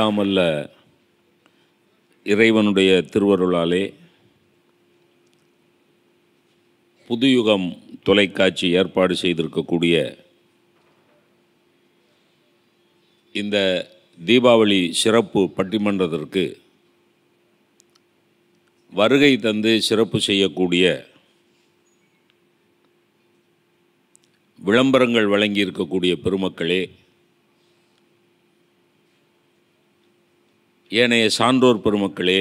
இல்லாமல்ல இறைவனுடைய திருவருளாலே புதுயுகம் தொலைக்காட்சி ஏற்பாடு செய்திருக்கக்கூடிய இந்த தீபாவளி சிறப்பு பட்டிமன்றத்திற்கு வருகை தந்து சிறப்பு செய்யக்கூடிய விளம்பரங்கள் வழங்கியிருக்கக்கூடிய பெருமக்களே ஏனைய சான்றோர் பெருமக்களே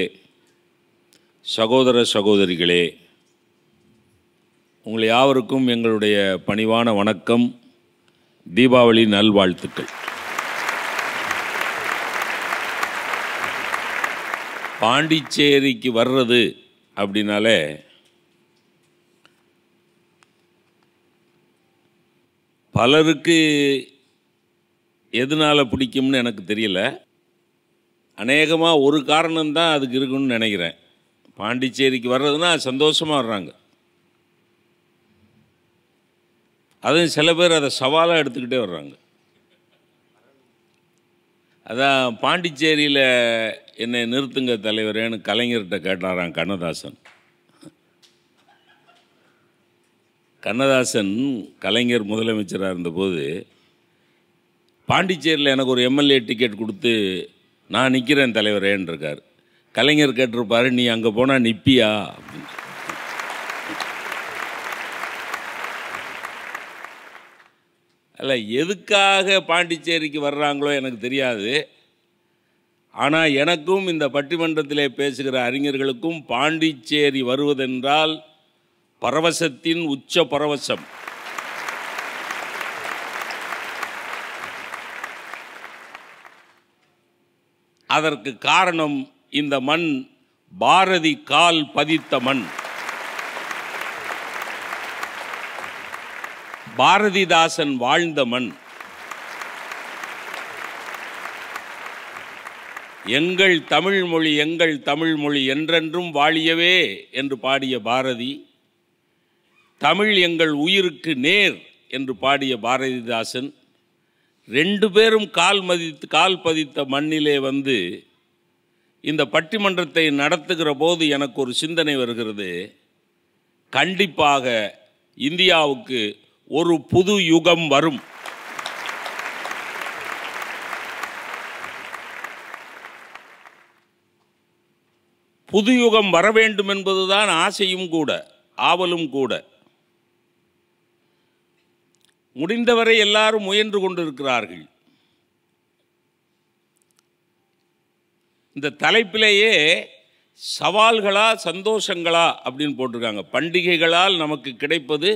சகோதர சகோதரிகளே உங்கள் யாவருக்கும் எங்களுடைய பணிவான வணக்கம் தீபாவளி நல்வாழ்த்துக்கள் பாண்டிச்சேரிக்கு வர்றது அப்படின்னாலே பலருக்கு எதனால் பிடிக்கும்னு எனக்கு தெரியல அநேகமாக ஒரு காரணம் தான் அதுக்கு இருக்குன்னு நினைக்கிறேன் பாண்டிச்சேரிக்கு வர்றதுன்னா சந்தோஷமாக வர்றாங்க அதுவும் சில பேர் அதை சவாலாக எடுத்துக்கிட்டே வர்றாங்க அதான் பாண்டிச்சேரியில் என்னை நிறுத்துங்க தலைவரேன்னு கலைஞர்கிட்ட கேட்டாராம் கண்ணதாசன் கண்ணதாசன் கலைஞர் முதலமைச்சராக இருந்தபோது பாண்டிச்சேரியில் எனக்கு ஒரு எம்எல்ஏ டிக்கெட் கொடுத்து நான் நிற்கிறேன் தலைவரேன்னு இருக்கார் கலைஞர் கேட்டிருப்பார் நீ அங்கே போனால் நிற்பியா அப்படின்னு அல்ல எதுக்காக பாண்டிச்சேரிக்கு வர்றாங்களோ எனக்கு தெரியாது ஆனால் எனக்கும் இந்த பட்டிமன்றத்திலே பேசுகிற அறிஞர்களுக்கும் பாண்டிச்சேரி வருவதென்றால் பரவசத்தின் உச்ச பரவசம் அதற்கு காரணம் இந்த மண் பாரதி கால் பதித்த மண் பாரதிதாசன் வாழ்ந்த மண் எங்கள் தமிழ்மொழி எங்கள் தமிழ்மொழி என்றென்றும் வாழியவே என்று பாடிய பாரதி தமிழ் எங்கள் உயிருக்கு நேர் என்று பாடிய பாரதிதாசன் ரெண்டு பேரும் கால் மதித்து கால் பதித்த மண்ணிலே வந்து இந்த பட்டிமன்றத்தை நடத்துகிற போது எனக்கு ஒரு சிந்தனை வருகிறது கண்டிப்பாக இந்தியாவுக்கு ஒரு புது யுகம் வரும் புது யுகம் வர வேண்டும் என்பதுதான் ஆசையும் கூட ஆவலும் கூட முடிந்தவரை எல்லாரும் முயன்று கொண்டிருக்கிறார்கள் இந்த தலைப்பிலேயே சவால்களா சந்தோஷங்களா அப்படின்னு போட்டிருக்காங்க பண்டிகைகளால் நமக்கு கிடைப்பது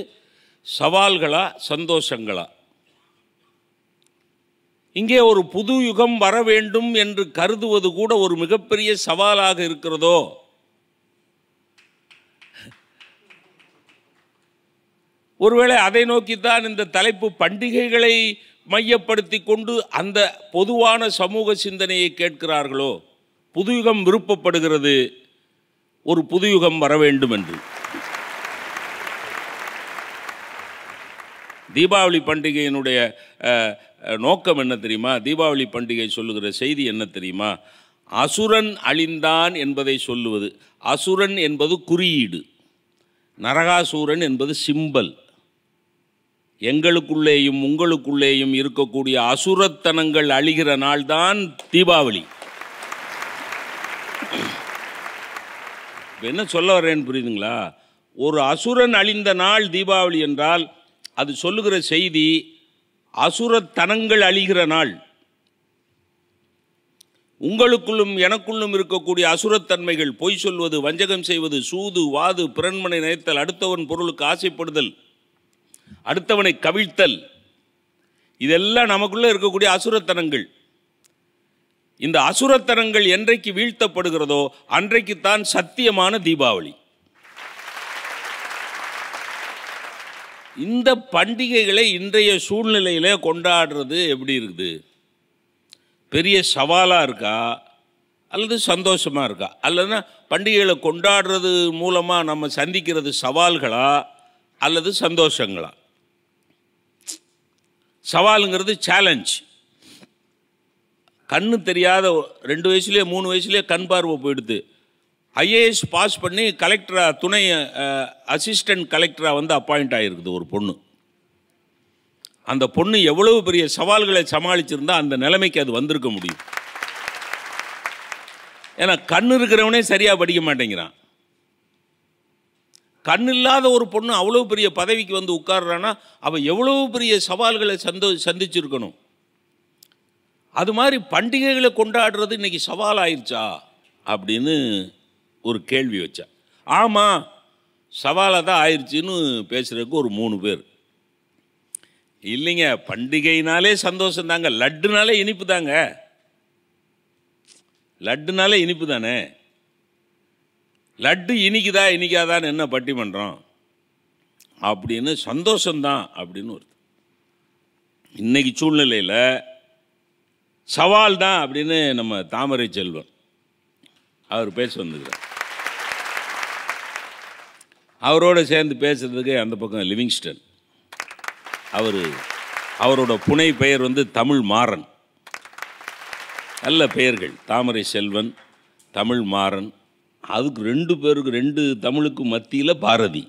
சவால்களா சந்தோஷங்களா இங்கே ஒரு புது யுகம் வர வேண்டும் என்று கருதுவது கூட ஒரு மிகப்பெரிய சவாலாக இருக்கிறதோ ஒருவேளை அதை நோக்கித்தான் இந்த தலைப்பு பண்டிகைகளை மையப்படுத்தி கொண்டு அந்த பொதுவான சமூக சிந்தனையை கேட்கிறார்களோ புதுயுகம் விருப்பப்படுகிறது ஒரு புதுயுகம் வர வேண்டும் என்று தீபாவளி பண்டிகையினுடைய நோக்கம் என்ன தெரியுமா தீபாவளி பண்டிகை சொல்லுகிற செய்தி என்ன தெரியுமா அசுரன் அழிந்தான் என்பதை சொல்லுவது அசுரன் என்பது குறியீடு நரகாசூரன் என்பது சிம்பல் எங்களுக்குள்ளேயும் உங்களுக்குள்ளேயும் இருக்கக்கூடிய அசுரத்தனங்கள் அழிகிற நாள்தான் தீபாவளி என்ன சொல்ல வரேன்னு புரியுதுங்களா ஒரு அசுரன் அழிந்த நாள் தீபாவளி என்றால் அது சொல்லுகிற செய்தி அசுரத்தனங்கள் அழிகிற நாள் உங்களுக்குள்ளும் எனக்குள்ளும் இருக்கக்கூடிய அசுரத்தன்மைகள் பொய் சொல்வது வஞ்சகம் செய்வது சூது வாது பிறன்மனை நினைத்தல் அடுத்தவன் பொருளுக்கு ஆசைப்படுதல் அடுத்தவனை கவிழ்த்தல் இதெல்லாம் நமக்குள்ளே இருக்கக்கூடிய அசுரத்தனங்கள் இந்த அசுரத்தனங்கள் என்றைக்கு வீழ்த்தப்படுகிறதோ அன்றைக்குத்தான் சத்தியமான தீபாவளி இந்த பண்டிகைகளை இன்றைய சூழ்நிலையில் கொண்டாடுறது எப்படி இருக்குது பெரிய சவாலாக இருக்கா அல்லது சந்தோஷமாக இருக்கா அல்லதுன்னா பண்டிகைகளை கொண்டாடுறது மூலமாக நம்ம சந்திக்கிறது சவால்களா அல்லது சந்தோஷங்களா சவாலுங்கிறது சேலஞ்ச் கண்ணு தெரியாத ரெண்டு வயசுலேயே மூணு வயசுலேயே கண் பார்வை போயிடுது ஐஏஎஸ் பாஸ் பண்ணி கலெக்டராக துணை அசிஸ்டண்ட் கலெக்டராக வந்து அப்பாயிண்ட் ஆகிருக்குது ஒரு பொண்ணு அந்த பொண்ணு எவ்வளவு பெரிய சவால்களை சமாளிச்சிருந்தா அந்த நிலைமைக்கு அது வந்திருக்க முடியும் ஏன்னா கண் இருக்கிறவனே சரியாக படிக்க மாட்டேங்கிறான் கண் இல்லாத ஒரு பொண்ணு அவ்வளோ பெரிய பதவிக்கு வந்து உட்கார்றான்னா அவள் எவ்வளோ பெரிய சவால்களை சந்தோ சந்திச்சிருக்கணும் அது மாதிரி பண்டிகைகளை கொண்டாடுறது இன்றைக்கி சவால் ஆயிடுச்சா அப்படின்னு ஒரு கேள்வி வச்சா ஆமாம் சவாலாக தான் ஆயிடுச்சின்னு பேசுகிறதுக்கு ஒரு மூணு பேர் இல்லைங்க பண்டிகைனாலே சந்தோஷம் தாங்க லட்டுனாலே இனிப்பு தாங்க லட்டுனாலே இனிப்பு தானே லட்டு இனிக்குதா இனிக்காதான்னு என்ன பட்டி பண்ணுறோம் அப்படின்னு சந்தோஷம்தான் அப்படின்னு ஒரு இன்றைக்கி சூழ்நிலையில் சவால் தான் அப்படின்னு நம்ம தாமரை செல்வன் அவர் பேச வந்துக்கிறார் அவரோடு சேர்ந்து பேசுறதுக்கு அந்த பக்கம் லிவிங்ஸ்டன் அவர் அவரோட புனை பெயர் வந்து தமிழ் மாறன் நல்ல பெயர்கள் தாமரை செல்வன் தமிழ் மாறன் அதுக்கு ரெண்டு பேருக்கு ரெண்டு தமிழுக்கு மத்தியில் பாரதி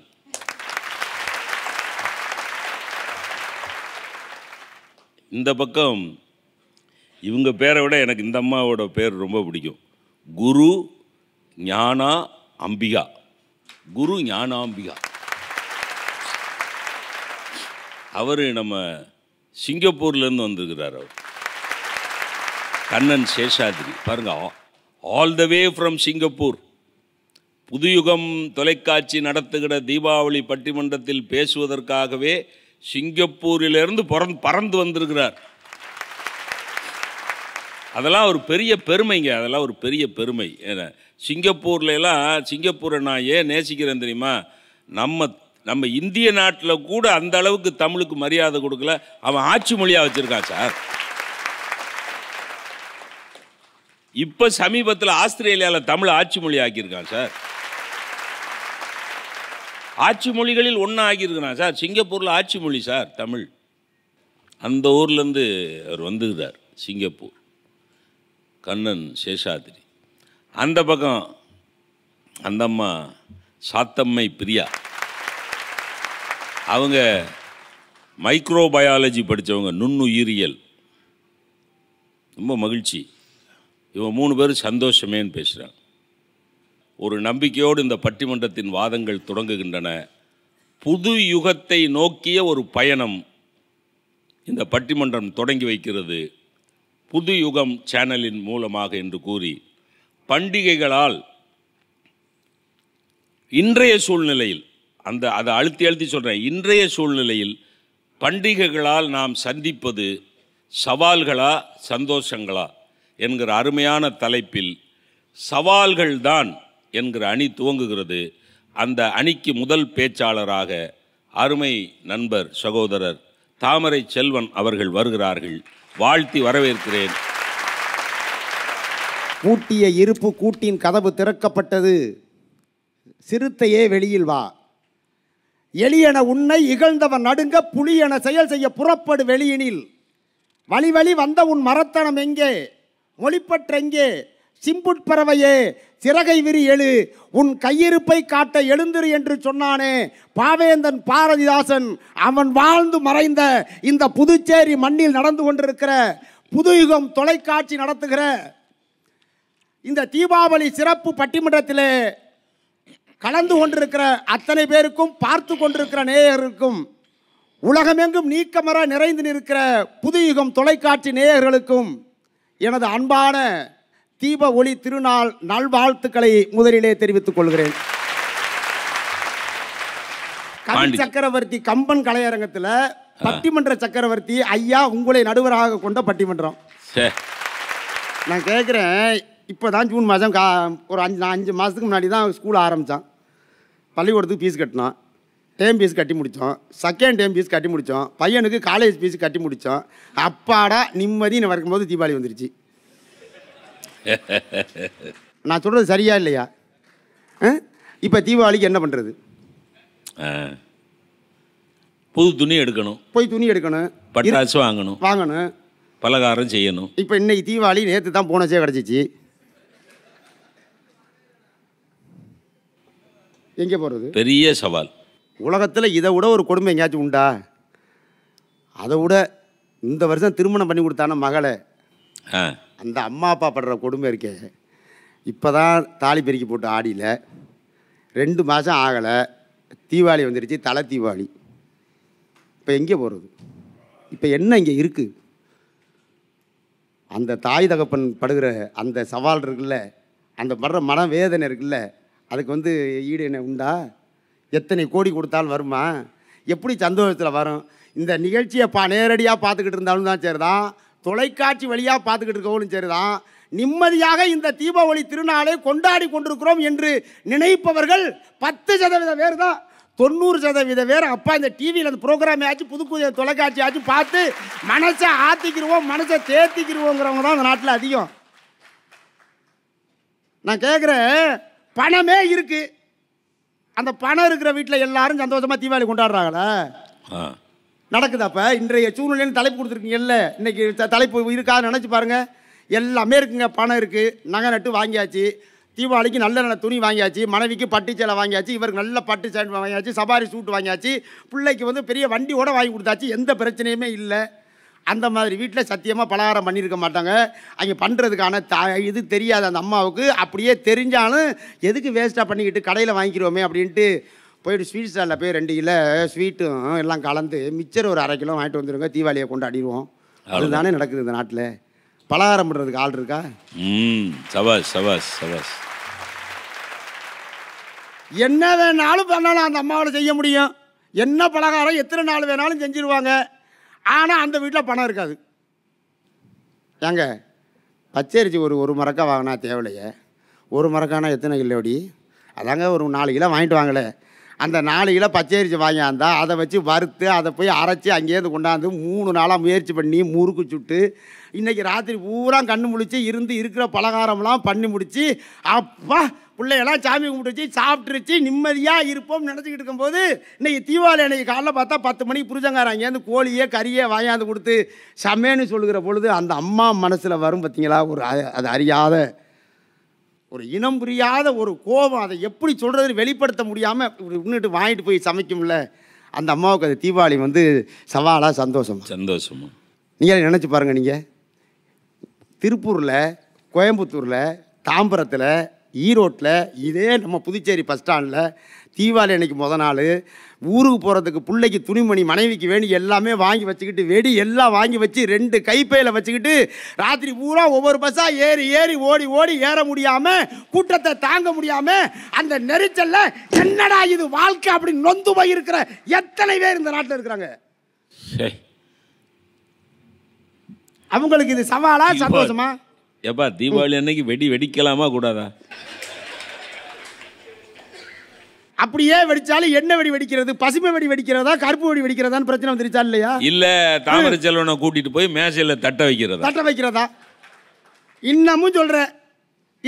இந்த பக்கம் இவங்க பேரை விட எனக்கு இந்த அம்மாவோட பேர் ரொம்ப பிடிக்கும் குரு ஞானா அம்பிகா குரு ஞானாம்பிகா அவர் நம்ம சிங்கப்பூர்லேருந்து வந்திருக்கிறார் அவர் கண்ணன் சேஷாதிரி பாருங்க all the way from Singapore Puthuyugam தொலைக்காட்சி நடத்துகிற தீபாவளி பட்டிமன்றத்தில் பேசுவதற்காகவே சிங்கப்பூரிலிருந்து பறந்து பறந்து வந்திருக்கிறார் அதெல்லாம் ஒரு பெரிய பெருமைங்க அதெல்லாம் ஒரு பெரிய பெருமை சிங்கப்பூர்லாம் சிங்கப்பூரை நான் ஏன் நேசிக்கிறேன் தெரியுமா நம்ம நம்ம இந்திய நாட்டில் கூட அந்த அளவுக்கு தமிழுக்கு மரியாதை கொடுக்கல அவன் ஆட்சி மொழியாக வச்சிருக்கான் சார் இப்போ சமீபத்தில் ஆஸ்திரேலியாவில் தமிழ் ஆட்சி மொழி ஆக்கியிருக்கான் சார் ஆட்சி மொழிகளில் ஒன்றா ஆகியிருக்குண்ணா சார் சிங்கப்பூரில் ஆட்சி மொழி சார் தமிழ் அந்த ஊர்லேருந்து அவர் வந்துருந்தார் சிங்கப்பூர் கண்ணன் சேஷாத்ரி அந்த பக்கம் அந்த அம்மா சாத்தம்மை பிரியா அவங்க மைக்ரோபயாலஜி படித்தவங்க நுண்ணுயிரியல் ரொம்ப மகிழ்ச்சி இவன் மூணு பேரும் சந்தோஷமேன்னு பேசுகிறாங்க ஒரு நம்பிக்கையோடு இந்த பட்டிமன்றத்தின் வாதங்கள் தொடங்குகின்றன புது யுகத்தை நோக்கிய ஒரு பயணம் இந்த பட்டிமன்றம் தொடங்கி வைக்கிறது புது யுகம் சேனலின் மூலமாக என்று கூறி பண்டிகைகளால் இன்றைய சூழ்நிலையில் அந்த அதை அழுத்தி அழுத்தி சொல்கிறேன் இன்றைய சூழ்நிலையில் பண்டிகைகளால் நாம் சந்திப்பது சவால்களா சந்தோஷங்களா என்கிற அருமையான தலைப்பில் சவால்கள்தான் என்கிற அணி துவங்குகிறது அந்த அணிக்கு முதல் பேச்சாளராக அருமை நண்பர் சகோதரர் தாமரை செல்வன் அவர்கள் வருகிறார்கள் வாழ்த்தி வரவேற்கிறேன் கூட்டிய இருப்பு கூட்டின் கதவு திறக்கப்பட்டது சிறுத்தையே வெளியில் வா எளியன உன்னை இகழ்ந்தவன் நடுங்க புலியென செயல் செய்ய புறப்படு வெளியினில் வழி வழி வந்த உன் மரத்தனம் எங்கே மொழிப்பற்றெங்கே சிம்புட்பறவையே சிறகை விரி எழு உன் கையிருப்பை காட்ட எழுந்திரு என்று சொன்னானே பாவேந்தன் பாரதிதாசன் அவன் வாழ்ந்து மறைந்த இந்த புதுச்சேரி மண்ணில் நடந்து கொண்டிருக்கிற யுகம் தொலைக்காட்சி நடத்துகிற இந்த தீபாவளி சிறப்பு பட்டிமன்றத்திலே கலந்து கொண்டிருக்கிற அத்தனை பேருக்கும் பார்த்து கொண்டிருக்கிற நேயர்களுக்கும் உலகமெங்கும் நீக்கமர நிறைந்து நிற்கிற யுகம் தொலைக்காட்சி நேயர்களுக்கும் எனது அன்பான தீப ஒளி திருநாள் நல்வாழ்த்துக்களை முதலிலே தெரிவித்துக் கொள்கிறேன் சக்கரவர்த்தி கம்பன் கலையரங்கத்தில் பட்டிமன்ற சக்கரவர்த்தி ஐயா உங்களை நடுவராக கொண்ட பட்டிமன்றம் நான் கேட்குறேன் இப்போ தான் ஜூன் மாதம் கா ஒரு அஞ்சு நான் அஞ்சு மாதத்துக்கு முன்னாடி தான் ஸ்கூல் ஆரம்பித்தான் பள்ளிக்கூடத்துக்கு ஃபீஸ் கட்டினோம் டேம் ஃபீஸ் கட்டி முடித்தோம் செகண்ட் டேம் ஃபீஸ் கட்டி முடித்தோம் பையனுக்கு காலேஜ் ஃபீஸ் கட்டி முடித்தோம் அப்பாடா நிம்மதி நான் போது தீபாவளி வந்துருச்சு நான் சொல்கிறது சரியா இல்லையா இப்போ தீபாவளிக்கு என்ன பண்ணுறது புது துணி எடுக்கணும் போய் துணி எடுக்கணும் பட்டாசு வாங்கணும் வாங்கணும் பலகாரம் செய்யணும் இப்போ இன்னைக்கு தீபாவளி நேற்று தான் போனச்சே கிடச்சிச்சு எங்கே போகிறது பெரிய சவால் உலகத்தில் இதை விட ஒரு கொடுமை எங்கேயாச்சும் உண்டா அதை விட இந்த வருஷம் திருமணம் பண்ணி கொடுத்தான மகளை அந்த அம்மா அப்பா படுற கொடுமை இருக்கே இப்போ தான் தாலி பெருக்கி போட்டு ஆடியில் ரெண்டு மாதம் ஆகலை தீபாவளி வந்துடுச்சு தலை தீபாவளி இப்போ எங்கே போகிறது இப்போ என்ன இங்கே இருக்குது அந்த தாய் தகப்பன் படுகிற அந்த சவால் இருக்குல்ல அந்த படுற மன வேதனை இருக்குல்ல அதுக்கு வந்து ஈடு என்ன உண்டா எத்தனை கோடி கொடுத்தாலும் வருமா எப்படி சந்தோஷத்தில் வரும் இந்த நிகழ்ச்சியை பா நேரடியாக பார்த்துக்கிட்டு இருந்தாலும் தான் சரிதான் தொலைக்காட்சி வழியாக பார்த்துக்கிட்டு சரி சரிதான் நிம்மதியாக இந்த தீபாவளி திருநாளை கொண்டாடி கொண்டிருக்கிறோம் என்று நினைப்பவர்கள் பத்து சதவீத பேர் தான் தொண்ணூறு சதவீத பேர் அப்பா இந்த டிவியில் அந்த ப்ரோக்ராம் ஆச்சு புது புது தொலைக்காட்சி ஆச்சு பார்த்து மனசை ஆத்திக்கிடுவோம் மனசை தேர்த்திக்கிடுவோங்கிறவங்க தான் அந்த நாட்டில் அதிகம் நான் கேட்குறேன் பணமே இருக்குது அந்த பணம் இருக்கிற வீட்டில் எல்லாரும் சந்தோஷமாக தீபாவளி கொண்டாடுறாங்களே நடக்குது அப்போ இன்றைய சூழ்நிலைன்னு தலைப்பு கொடுத்துருக்கீங்கல்ல இன்றைக்கி த தலைப்பு இருக்கா நினச்சி பாருங்கள் எல்லாமே இருக்குங்க பணம் இருக்குது நகை நட்டு வாங்கியாச்சு தீபாவளிக்கு நல்ல நல்ல துணி வாங்கியாச்சு மனைவிக்கு பட்டு சேலை வாங்கியாச்சு இவருக்கு நல்ல பட்டு சேண்ட் வாங்கியாச்சு சபாரி சூட் வாங்கியாச்சு பிள்ளைக்கு வந்து பெரிய வண்டியோட வாங்கி கொடுத்தாச்சு எந்த பிரச்சனையுமே இல்லை அந்த மாதிரி வீட்டில் சத்தியமாக பலகாரம் பண்ணியிருக்க மாட்டாங்க அங்கே பண்ணுறதுக்கான த இது தெரியாது அந்த அம்மாவுக்கு அப்படியே தெரிஞ்சாலும் எதுக்கு வேஸ்ட்டாக பண்ணிக்கிட்டு கடையில் வாங்கிக்கிறோமே அப்படின்ட்டு போயிட்டு ஸ்வீட் ஸ்டாலில் போய் ரெண்டு கிலோ ஸ்வீட்டும் எல்லாம் கலந்து மிச்சர் ஒரு அரை கிலோ வாங்கிட்டு வந்துடுங்க தீபாவளியை கொண்டாடிடுவோம் அதுதானே நடக்குது இந்த நாட்டில் பலகாரம் பண்ணுறதுக்கு ஆள் இருக்கா சவாஸ் சவாஸ் சவாஸ் என்ன வேணாலும் பண்ணலாம் அந்த அம்மாவோட செய்ய முடியும் என்ன பலகாரம் எத்தனை நாள் வேணாலும் செஞ்சிருவாங்க ஆனால் அந்த வீட்டில் பணம் இருக்காது ஏங்க பச்சரிசி ஒரு ஒரு மரக்கா வாங்கினா தேவையில்லையே ஒரு மரக்கானா எத்தனை கிலோடி அதாங்க ஒரு நாலு கிலோ வாங்கிட்டு வாங்களே அந்த நாளையில் கிலோ பச்சரிசி வாங்கியாந்தா அதை வச்சு வறுத்து அதை போய் அரைச்சி அங்கேருந்து கொண்டாந்து மூணு நாளாக முயற்சி பண்ணி முறுக்கு சுட்டு இன்றைக்கி ராத்திரி பூரா கண்ணு முழிச்சு இருந்து இருக்கிற பலகாரம்லாம் பண்ணி முடித்து அப்பா பிள்ளையெல்லாம் சாமி வச்சு சாப்பிட்டுருச்சு நிம்மதியாக இருப்போம் நினச்சிக்கிட்டு இருக்கும்போது இன்றைக்கி தீபாவளி அன்றைக்கி காலைல பார்த்தா பத்து மணிக்கு புரிஞ்சங்காரம் அங்கேருந்து கோழியே கறியே வாங்கியாந்து கொடுத்து சமேன்னு சொல்லுகிற பொழுது அந்த அம்மா மனசில் வரும் பார்த்தீங்களா ஒரு அது அறியாத ஒரு இனம் புரியாத ஒரு கோபம் அதை எப்படி சொல்கிறதுன்னு வெளிப்படுத்த முடியாமல் இன்னுட்டு வாங்கிட்டு போய் சமைக்கும்ல அந்த அம்மாவுக்கு அது தீபாவளி வந்து சவாலாக சந்தோஷம் சந்தோஷம் நீங்கள் நினச்சி பாருங்கள் நீங்கள் திருப்பூரில் கோயம்புத்தூரில் தாம்பரத்தில் ஈரோட்டில் இதே நம்ம புதுச்சேரி பஸ் ஸ்டாண்டில் தீபாவளி அன்னைக்கு முத நாள் ஊருக்கு போகிறதுக்கு பிள்ளைக்கு துணிமணி மனைவிக்கு வேணி எல்லாமே வாங்கி வச்சுக்கிட்டு வெடி எல்லாம் வாங்கி வச்சு ரெண்டு கைப்பையில் வச்சுக்கிட்டு ராத்திரி பூரா ஒவ்வொரு பஸ்ஸாக ஏறி ஏறி ஓடி ஓடி ஏற முடியாமல் கூட்டத்தை தாங்க முடியாமல் அந்த நெரிச்சலில் என்னடா இது வாழ்க்கை அப்படின்னு நொந்து இருக்கிற எத்தனை பேர் இந்த நாட்டில் இருக்கிறாங்க அவங்களுக்கு இது சவாலா சந்தோஷமா எப்பா தீபாவளி அன்னைக்கு வெடி வெடிக்கலாமா கூடாதா அப்படியே வெடிச்சாலும் என்ன வெடி வெடிக்கிறது பசுமை வெடி வெடிக்கிறதா கருப்பு வெடி வெடிக்கிறதான்னு பிரச்சனை வந்துருச்சா இல்லையா இல்ல தாமரை செல்வனை கூட்டிட்டு போய் மேசையில் தட்ட வைக்கிறதா தட்ட வைக்கிறதா இன்னமும் சொல்ற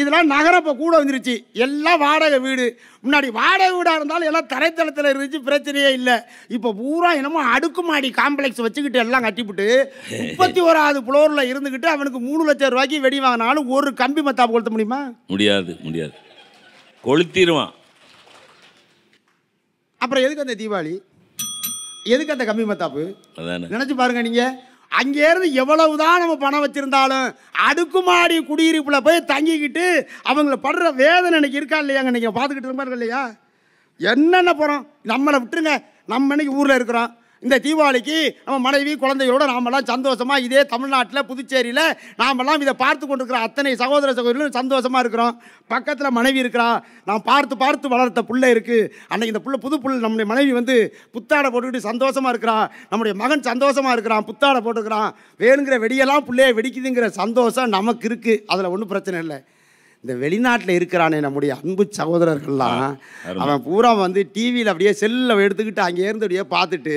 இதெல்லாம் நகரம் இப்போ கூட வந்துருச்சு எல்லாம் வாடகை வீடு முன்னாடி வாடகை வீடாக இருந்தாலும் எல்லாம் தரைத்தளத்தில் இருந்துச்சு பிரச்சனையே இல்லை இப்போ பூரா என்னமோ அடுக்குமாடி காம்ப்ளெக்ஸ் வச்சுக்கிட்டு எல்லாம் கட்டிவிட்டு முப்பத்தி ஓராவது ஃப்ளோரில் இருந்துக்கிட்டு அவனுக்கு மூணு லட்சம் ரூபாய்க்கு வெடி வாங்கினாலும் ஒரு கம்பி மத்தாப்பு கொளுத்த முடியுமா முடியாது முடியாது கொளுத்திடுவான் அப்புறம் எதுக்கு அந்த தீபாவளி எதுக்கு அந்த கம்மி மத்தாப்பு நினச்சி பாருங்க நீங்கள் அங்கேருந்து எவ்வளவு தான் நம்ம பணம் வச்சுருந்தாலும் அடுக்குமாடி குடியிருப்பில் போய் தங்கிக்கிட்டு அவங்கள படுற வேதனை இன்னைக்கு இருக்கா இல்லையாங்க நீங்கள் பார்த்துக்கிட்டு இருப்பாருங்க இல்லையா என்னென்ன போகிறோம் நம்மளை விட்டுருங்க நம்ம இன்னைக்கு ஊரில் இருக்கிறோம் இந்த தீபாவளிக்கு நம்ம மனைவி குழந்தைகளோட நாமெல்லாம் சந்தோஷமாக இதே தமிழ்நாட்டில் புதுச்சேரியில் நாமெல்லாம் இதை பார்த்து கொண்டிருக்கிற அத்தனை சகோதர சகோதரிகளும் சந்தோஷமாக இருக்கிறோம் பக்கத்தில் மனைவி இருக்கிறா நான் பார்த்து பார்த்து வளர்த்த பிள்ளை இருக்குது அன்றைக்கி இந்த புள்ள புது புள்ள நம்முடைய மனைவி வந்து புத்தாடை போட்டுக்கிட்டு சந்தோஷமாக இருக்கிறா நம்முடைய மகன் சந்தோஷமாக இருக்கிறான் புத்தாடை போட்டுக்கிறான் வேணுங்கிற வெடியெல்லாம் பிள்ளைய வெடிக்குதுங்கிற சந்தோஷம் நமக்கு இருக்குது அதில் ஒன்றும் பிரச்சனை இல்லை இந்த வெளிநாட்டில் இருக்கிறானே நம்முடைய அன்பு சகோதரர்கள்லாம் அவன் பூரா வந்து டிவியில் அப்படியே செல்லில் எடுத்துக்கிட்டு அங்கே இருந்து அப்படியே பார்த்துட்டு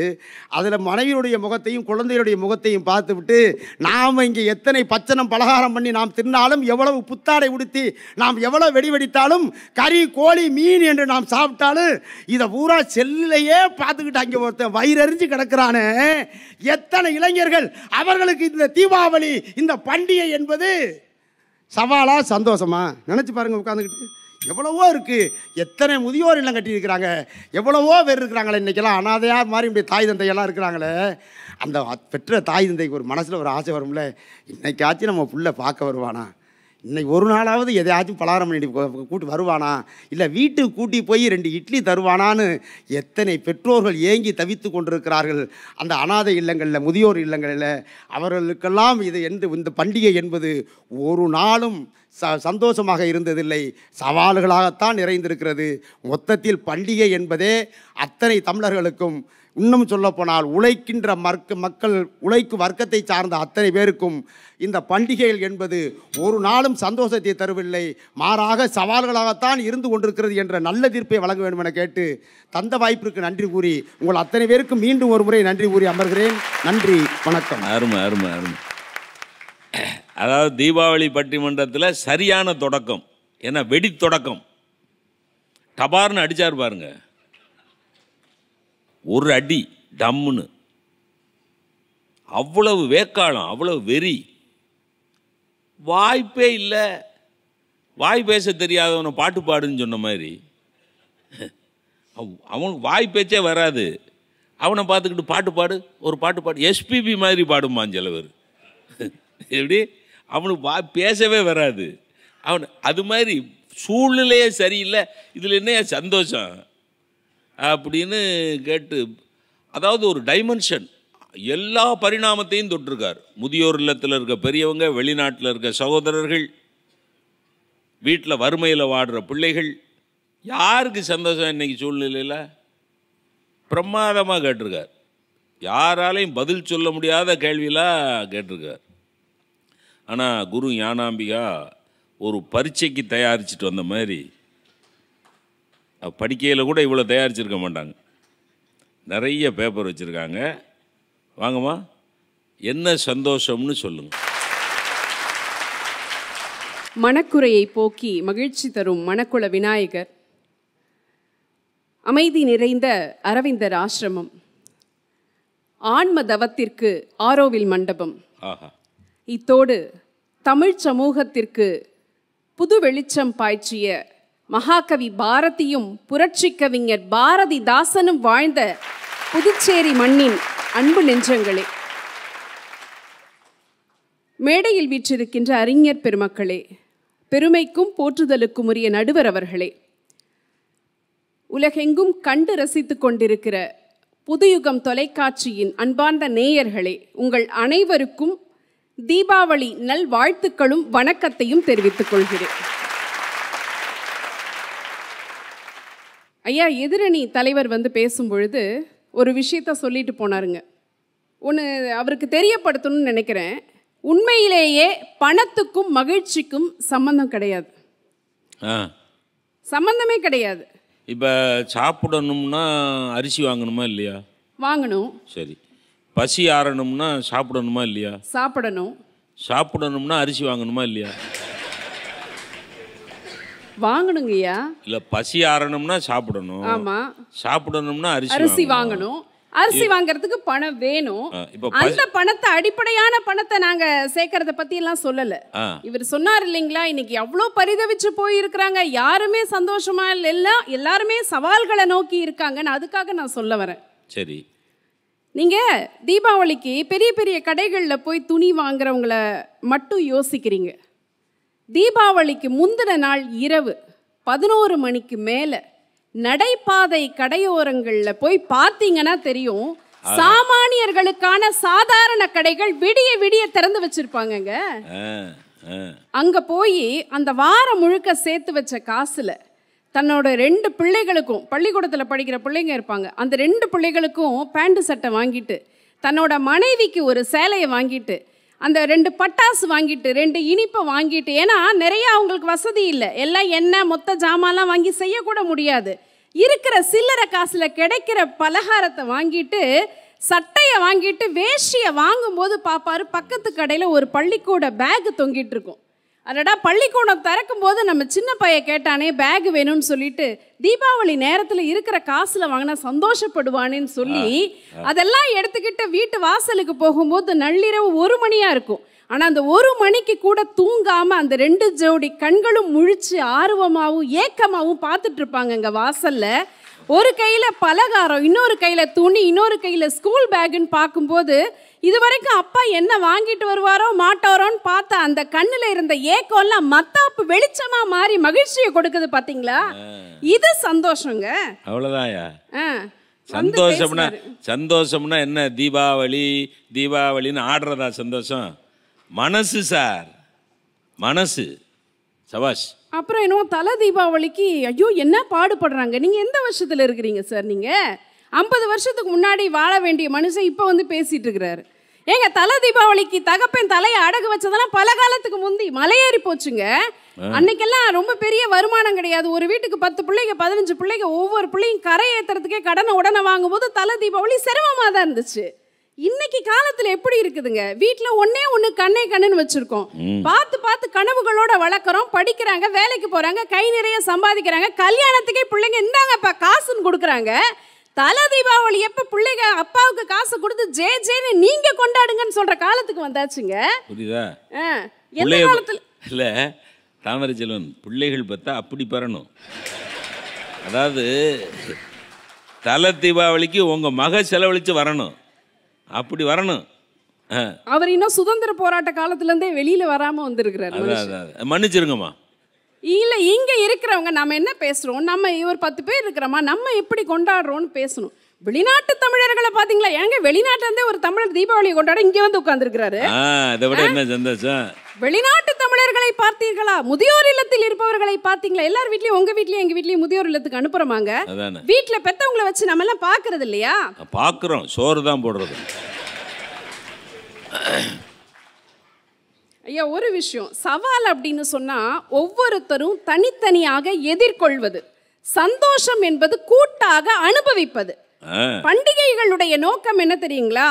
அதில் மனைவியுடைய முகத்தையும் குழந்தையுடைய முகத்தையும் பார்த்து விட்டு நாம் இங்கே எத்தனை பச்சனம் பலகாரம் பண்ணி நாம் தின்னாலும் எவ்வளவு புத்தாடை உடுத்தி நாம் எவ்வளோ வெடி வெடித்தாலும் கறி கோழி மீன் என்று நாம் சாப்பிட்டாலும் இதை பூரா செல்லையே பார்த்துக்கிட்டு அங்கே ஒருத்தன் வயிறறிஞ்சு கிடக்கிறானே எத்தனை இளைஞர்கள் அவர்களுக்கு இந்த தீபாவளி இந்த பண்டிகை என்பது சவாலாக சந்தோஷமா நினச்சி பாருங்கள் உட்காந்துக்கிட்டு எவ்வளவோ இருக்குது எத்தனை முதியோர் எல்லாம் கட்டியிருக்கிறாங்க எவ்வளவோ பேர் இருக்கிறாங்களே இன்றைக்கெல்லாம் அனாதையாக மாதிரி இப்படி தாய் தந்தையெல்லாம் இருக்கிறாங்களே அந்த பெற்ற தாய் தந்தைக்கு ஒரு மனசில் ஒரு ஆசை வரும்ல இன்றைக்காச்சும் நம்ம புள்ள பார்க்க வருவானா இன்னைக்கு ஒரு நாளாவது எதையாச்சும் பலகாரம் பண்ணிட்டு கூட்டி வருவானா இல்லை வீட்டுக்கு கூட்டி போய் ரெண்டு இட்லி தருவானான்னு எத்தனை பெற்றோர்கள் ஏங்கி தவித்து கொண்டிருக்கிறார்கள் அந்த அனாதை இல்லங்களில் முதியோர் இல்லங்களில் அவர்களுக்கெல்லாம் இது எந்த இந்த பண்டிகை என்பது ஒரு நாளும் ச சந்தோஷமாக இருந்ததில்லை சவால்களாகத்தான் நிறைந்திருக்கிறது மொத்தத்தில் பண்டிகை என்பதே அத்தனை தமிழர்களுக்கும் இன்னும் போனால் உழைக்கின்ற மர்க்க மக்கள் உழைக்கும் வர்க்கத்தை சார்ந்த அத்தனை பேருக்கும் இந்த பண்டிகைகள் என்பது ஒரு நாளும் சந்தோஷத்தை தரவில்லை மாறாக சவால்களாகத்தான் இருந்து கொண்டிருக்கிறது என்ற நல்ல தீர்ப்பை வழங்க வேண்டும் என கேட்டு தந்த வாய்ப்பிற்கு நன்றி கூறி உங்கள் அத்தனை பேருக்கும் மீண்டும் ஒரு முறை நன்றி கூறி அமர்கிறேன் நன்றி வணக்கம் அருமை அருமை அருமை அதாவது தீபாவளி பட்டிமன்றத்தில் சரியான தொடக்கம் ஏன்னா வெடி தொடக்கம் டபார்னு அடித்தார் பாருங்கள் ஒரு அடி டம்முன்னு அவ்வளவு வேக்காலம் அவ்வளவு வெறி வாய்ப்பே இல்லை வாய் பேச தெரியாதவனை பாட்டு பாடுன்னு சொன்ன மாதிரி அவனுக்கு வாய் பேச்சே வராது அவனை பார்த்துக்கிட்டு பாட்டு பாடு ஒரு பாட்டு பாடு எஸ்பிபி மாதிரி பாடுமான் சிலவர் எப்படி அவனுக்கு வா பேசவே வராது அவன் அது மாதிரி சூழ்நிலையே சரியில்லை இதில் என்ன சந்தோஷம் அப்படின்னு கேட்டு அதாவது ஒரு டைமென்ஷன் எல்லா பரிணாமத்தையும் தொட்டிருக்கார் முதியோர் இல்லத்தில் இருக்க பெரியவங்க வெளிநாட்டில் இருக்க சகோதரர்கள் வீட்டில் வறுமையில் வாடுற பிள்ளைகள் யாருக்கு சந்தோஷம் இன்றைக்கி சூழ்நிலையில் பிரமாதமாக கேட்டிருக்கார் யாராலையும் பதில் சொல்ல முடியாத கேள்வியெலாம் கேட்டிருக்கார் ஆனால் குரு ஞானாம்பிகா ஒரு பரீட்சைக்கு தயாரிச்சுட்டு வந்த மாதிரி படிக்கையில் கூட இவ்வளோ தயாரிச்சிருக்க மாட்டாங்க நிறைய பேப்பர் வச்சுருக்காங்க வாங்கம்மா என்ன சந்தோஷம்னு சொல்லுங்கள் மனக்குறையை போக்கி மகிழ்ச்சி தரும் மணக்குள விநாயகர் அமைதி நிறைந்த அரவிந்தர் ஆசிரமம் ஆன்ம தவத்திற்கு ஆரோவில் மண்டபம் இத்தோடு தமிழ் சமூகத்திற்கு புது வெளிச்சம் பாய்ச்சிய மகாகவி பாரதியும் புரட்சி கவிஞர் பாரதி தாசனும் வாழ்ந்த புதுச்சேரி மண்ணின் அன்பு நெஞ்சங்களே மேடையில் வீற்றிருக்கின்ற அறிஞர் பெருமக்களே பெருமைக்கும் போற்றுதலுக்கும் உரிய நடுவர் அவர்களே உலகெங்கும் கண்டு ரசித்து கொண்டிருக்கிற புதுயுகம் தொலைக்காட்சியின் அன்பார்ந்த நேயர்களே உங்கள் அனைவருக்கும் தீபாவளி நல்வாழ்த்துக்களும் வணக்கத்தையும் தெரிவித்துக் கொள்கிறேன் ஐயா எதிரணி தலைவர் வந்து பேசும் பொழுது ஒரு விஷயத்த சொல்லிட்டு போனாருங்க ஒன்று அவருக்கு தெரியப்படுத்தணும்னு நினைக்கிறேன் உண்மையிலேயே பணத்துக்கும் மகிழ்ச்சிக்கும் சம்மந்தம் கிடையாது சம்மந்தமே கிடையாது இப்போ சாப்பிடணும்னா அரிசி வாங்கணுமா இல்லையா வாங்கணும் சரி பசி ஆறணும்னா சாப்பிடணுமா இல்லையா சாப்பிடணும் சாப்பிடணும்னா அரிசி வாங்கணுமா இல்லையா வாங்கணுங்கய்யா இல்ல பசி ஆறணும்னா சாப்பிடணும் ஆமா சாப்பிடணும்னா அரிசி அரிசி வாங்கணும் அரிசி வாங்குறதுக்கு பணம் வேணும் அந்த பணத்தை அடிப்படையான பணத்தை நாங்க சேர்க்கறத பத்தி எல்லாம் சொல்லல இவர் சொன்னார் இல்லைங்களா இன்னைக்கு எவ்வளவு பரிதவிச்சு போய் யாருமே சந்தோஷமா இல்ல எல்லாருமே சவால்களை நோக்கி இருக்காங்கன்னு அதுக்காக நான் சொல்ல வரேன் சரி நீங்க தீபாவளிக்கு பெரிய பெரிய கடைகளில் போய் துணி வாங்குறவங்கள மட்டும் யோசிக்கிறீங்க தீபாவளிக்கு முந்தின நாள் இரவு பதினோரு மணிக்கு மேலே நடைபாதை கடையோரங்களில் போய் பார்த்தீங்கன்னா தெரியும் சாமானியர்களுக்கான சாதாரண கடைகள் விடிய விடிய திறந்து வச்சிருப்பாங்கங்க அங்க போய் அந்த வாரம் முழுக்க சேர்த்து வச்ச காசுல தன்னோட ரெண்டு பிள்ளைகளுக்கும் பள்ளிக்கூடத்தில் படிக்கிற பிள்ளைங்க இருப்பாங்க அந்த ரெண்டு பிள்ளைகளுக்கும் பேண்ட் சட்டை வாங்கிட்டு தன்னோட மனைவிக்கு ஒரு சேலையை வாங்கிட்டு அந்த ரெண்டு பட்டாசு வாங்கிட்டு ரெண்டு இனிப்பை வாங்கிட்டு ஏன்னா நிறைய அவங்களுக்கு வசதி இல்லை எல்லாம் எண்ணெய் மொத்த ஜாமான்லாம் வாங்கி செய்யக்கூட முடியாது இருக்கிற சில்லறை காசில் கிடைக்கிற பலகாரத்தை வாங்கிட்டு சட்டையை வாங்கிட்டு வேஷ்டியை வாங்கும்போது பார்ப்பாரு பக்கத்து கடையில் ஒரு பள்ளிக்கூட பேக் தொங்கிட்டு இருக்கும் அடடா பள்ளிக்கூடம் திறக்கும் போது நம்ம சின்ன பையன் கேட்டானே பேக் வேணும்னு சொல்லிட்டு தீபாவளி நேரத்தில் இருக்கிற காசில் வாங்கினா சந்தோஷப்படுவானேன்னு சொல்லி அதெல்லாம் எடுத்துக்கிட்டு வீட்டு வாசலுக்கு போகும்போது நள்ளிரவு ஒரு மணியாக இருக்கும் ஆனால் அந்த ஒரு மணிக்கு கூட தூங்காமல் அந்த ரெண்டு ஜோடி கண்களும் முழிச்சு ஆர்வமாகவும் ஏக்கமாகவும் பார்த்துட்டு இருப்பாங்க இங்கே வாசலில் ஒரு கையில் பலகாரம் இன்னொரு கையில் துணி இன்னொரு கையில் ஸ்கூல் பேக்குன்னு பார்க்கும்போது இது வரைக்கும் அப்பா என்ன வாங்கிட்டு வருவாரோ மாட்டாரோன்னு பார்த்த அந்த கண்ணில் இருந்த ஏக்கம்லாம் மத்தாப்பு வெளிச்சமா மாறி மகிழ்ச்சியை கொடுக்குது பாத்தீங்களா இது சந்தோஷங்க அவ்வளவுதான் சந்தோஷம்னா சந்தோஷம்னா என்ன தீபாவளி தீபாவளின்னு ஆடுறதா சந்தோஷம் மனசு சார் மனசு சபாஷ் அப்புறம் என்னவோ தலை தீபாவளிக்கு ஐயோ என்ன பாடுபடுறாங்க நீங்க எந்த வருஷத்துல இருக்கிறீங்க சார் நீங்க ஐம்பது வருஷத்துக்கு முன்னாடி வாழ வேண்டிய மனுஷன் இப்போ வந்து பேசிகிட்டு இருக்கிறாரு ஏங்க தலை தீபாவளிக்கு தகப்பன் தலையை அடகு வச்சதெல்லாம் பல காலத்துக்கு முந்தி மலையேறி போச்சுங்க அன்னைக்கெல்லாம் ரொம்ப பெரிய வருமானம் கிடையாது ஒரு வீட்டுக்கு பத்து பிள்ளைங்க பதினஞ்சு பிள்ளைங்க ஒவ்வொரு பிள்ளையும் கரை கடனை உடனே வாங்கும்போது தலை தீபாவளி சிரமமாக தான் இருந்துச்சு இன்னைக்கு காலத்துல எப்படி இருக்குதுங்க வீட்டுல ஒன்னே ஒன்னு கண்ணே கண்ணுன்னு வச்சிருக்கோம் பார்த்து பார்த்து கனவுகளோட வளர்க்குறோம் படிக்கிறாங்க வேலைக்கு போறாங்க கை நிறைய சம்பாதிக்கிறாங்க கல்யாணத்துக்கே பிள்ளைங்க இந்தாங்கப்பா காசுன்னு கொடுக்குறாங்க தல தீபாவளி எப்போ பிள்ளைங்க அப்பாவுக்கு காசு கொடுத்து ஜே ஜேன்னு நீங்க கொண்டாடுங்கன்னு சொல்ற காலத்துக்கு வந்தாச்சுங்க புரியுதா எந்த காலத்தில் இல்லை தாமரை செல்வன் பிள்ளைகள் பார்த்தா அப்படி பரணும் அதாவது தலை தீபாவளிக்கு உங்க மக செலவழிச்சு வரணும் அப்படி வரணும் அவர் இன்னும் சுதந்திர போராட்ட காலத்துல இருந்தே வெளியில வராம வந்திருக்கிறாரு மன்னிச்சிருங்கம்மா இல்லை இங்கே இருக்கிறவங்க நம்ம என்ன பேசுகிறோம் நம்ம ஒரு பத்து பேர் இருக்கிறோமா நம்ம எப்படி கொண்டாடுறோம்னு பேசணும் வெளிநாட்டு தமிழர்களை பார்த்தீங்களா ஏங்க வெளிநாட்டுல இருந்தே ஒரு தமிழர் தீபாவளியை கொண்டாட இங்கே வந்து உட்கார்ந்துருக்கிறாரு அதை விட என்ன சந்தோஷம் வெளிநாட்டு தமிழர்களை பார்த்தீர்களா முதியோர் இல்லத்தில் இருப்பவர்களை பார்த்தீங்களா எல்லார் வீட்லயும் உங்க வீட்லயும் எங்க வீட்லயும் முதியோர் இல்லத்துக்கு அனுப்புறமாங்க வீட்டுல பெத்தவங்களை வச்சு நம்ம எல்லாம் பாக்குறது இல்லையா பாக்குறோம் சோறு தான் போடுறது ஐயா ஒரு விஷயம் சவால் அப்படின்னு சொன்னால் ஒவ்வொருத்தரும் தனித்தனியாக எதிர்கொள்வது சந்தோஷம் என்பது கூட்டாக அனுபவிப்பது பண்டிகைகளுடைய நோக்கம் என்ன தெரியுங்களா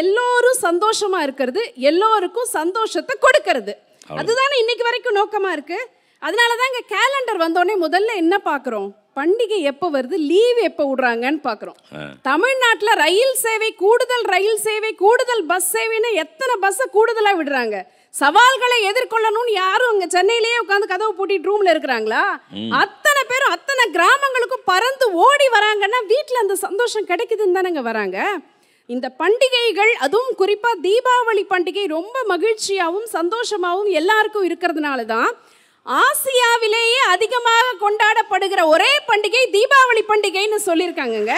எல்லோரும் சந்தோஷமா இருக்கிறது எல்லோருக்கும் சந்தோஷத்தை கொடுக்கறது அதுதானே இன்னைக்கு வரைக்கும் நோக்கமா இருக்கு அதனால தான் இங்கே கேலண்டர் வந்தோடனே முதல்ல என்ன பார்க்குறோம் பண்டிகை எப்போ வருது லீவ் எப்போ விடுறாங்கன்னு பார்க்குறோம் தமிழ்நாட்டில் ரயில் சேவை கூடுதல் ரயில் சேவை கூடுதல் பஸ் சேவைன்னு எத்தனை பஸ்ஸை கூடுதலாக விடுறாங்க சவால்களை எதிர்கொள்ளணும்னு யாரும் அங்க சென்னையிலேயே உட்காந்து கதவு பூட்டி ரூம்ல இருக்கிறாங்களா அத்தனை பேரும் அத்தனை கிராமங்களுக்கும் பறந்து ஓடி வராங்கன்னா வீட்டில் அந்த சந்தோஷம் கிடைக்குதுன்னு தானேங்க வராங்க இந்த பண்டிகைகள் அதுவும் குறிப்பாக தீபாவளி பண்டிகை ரொம்ப மகிழ்ச்சியாகவும் சந்தோஷமாகவும் எல்லாருக்கும் இருக்கிறதுனால தான் ஆசியாவிலேயே அதிகமாக கொண்டாடப்படுகிற ஒரே பண்டிகை தீபாவளி பண்டிகைன்னு சொல்லியிருக்காங்கங்க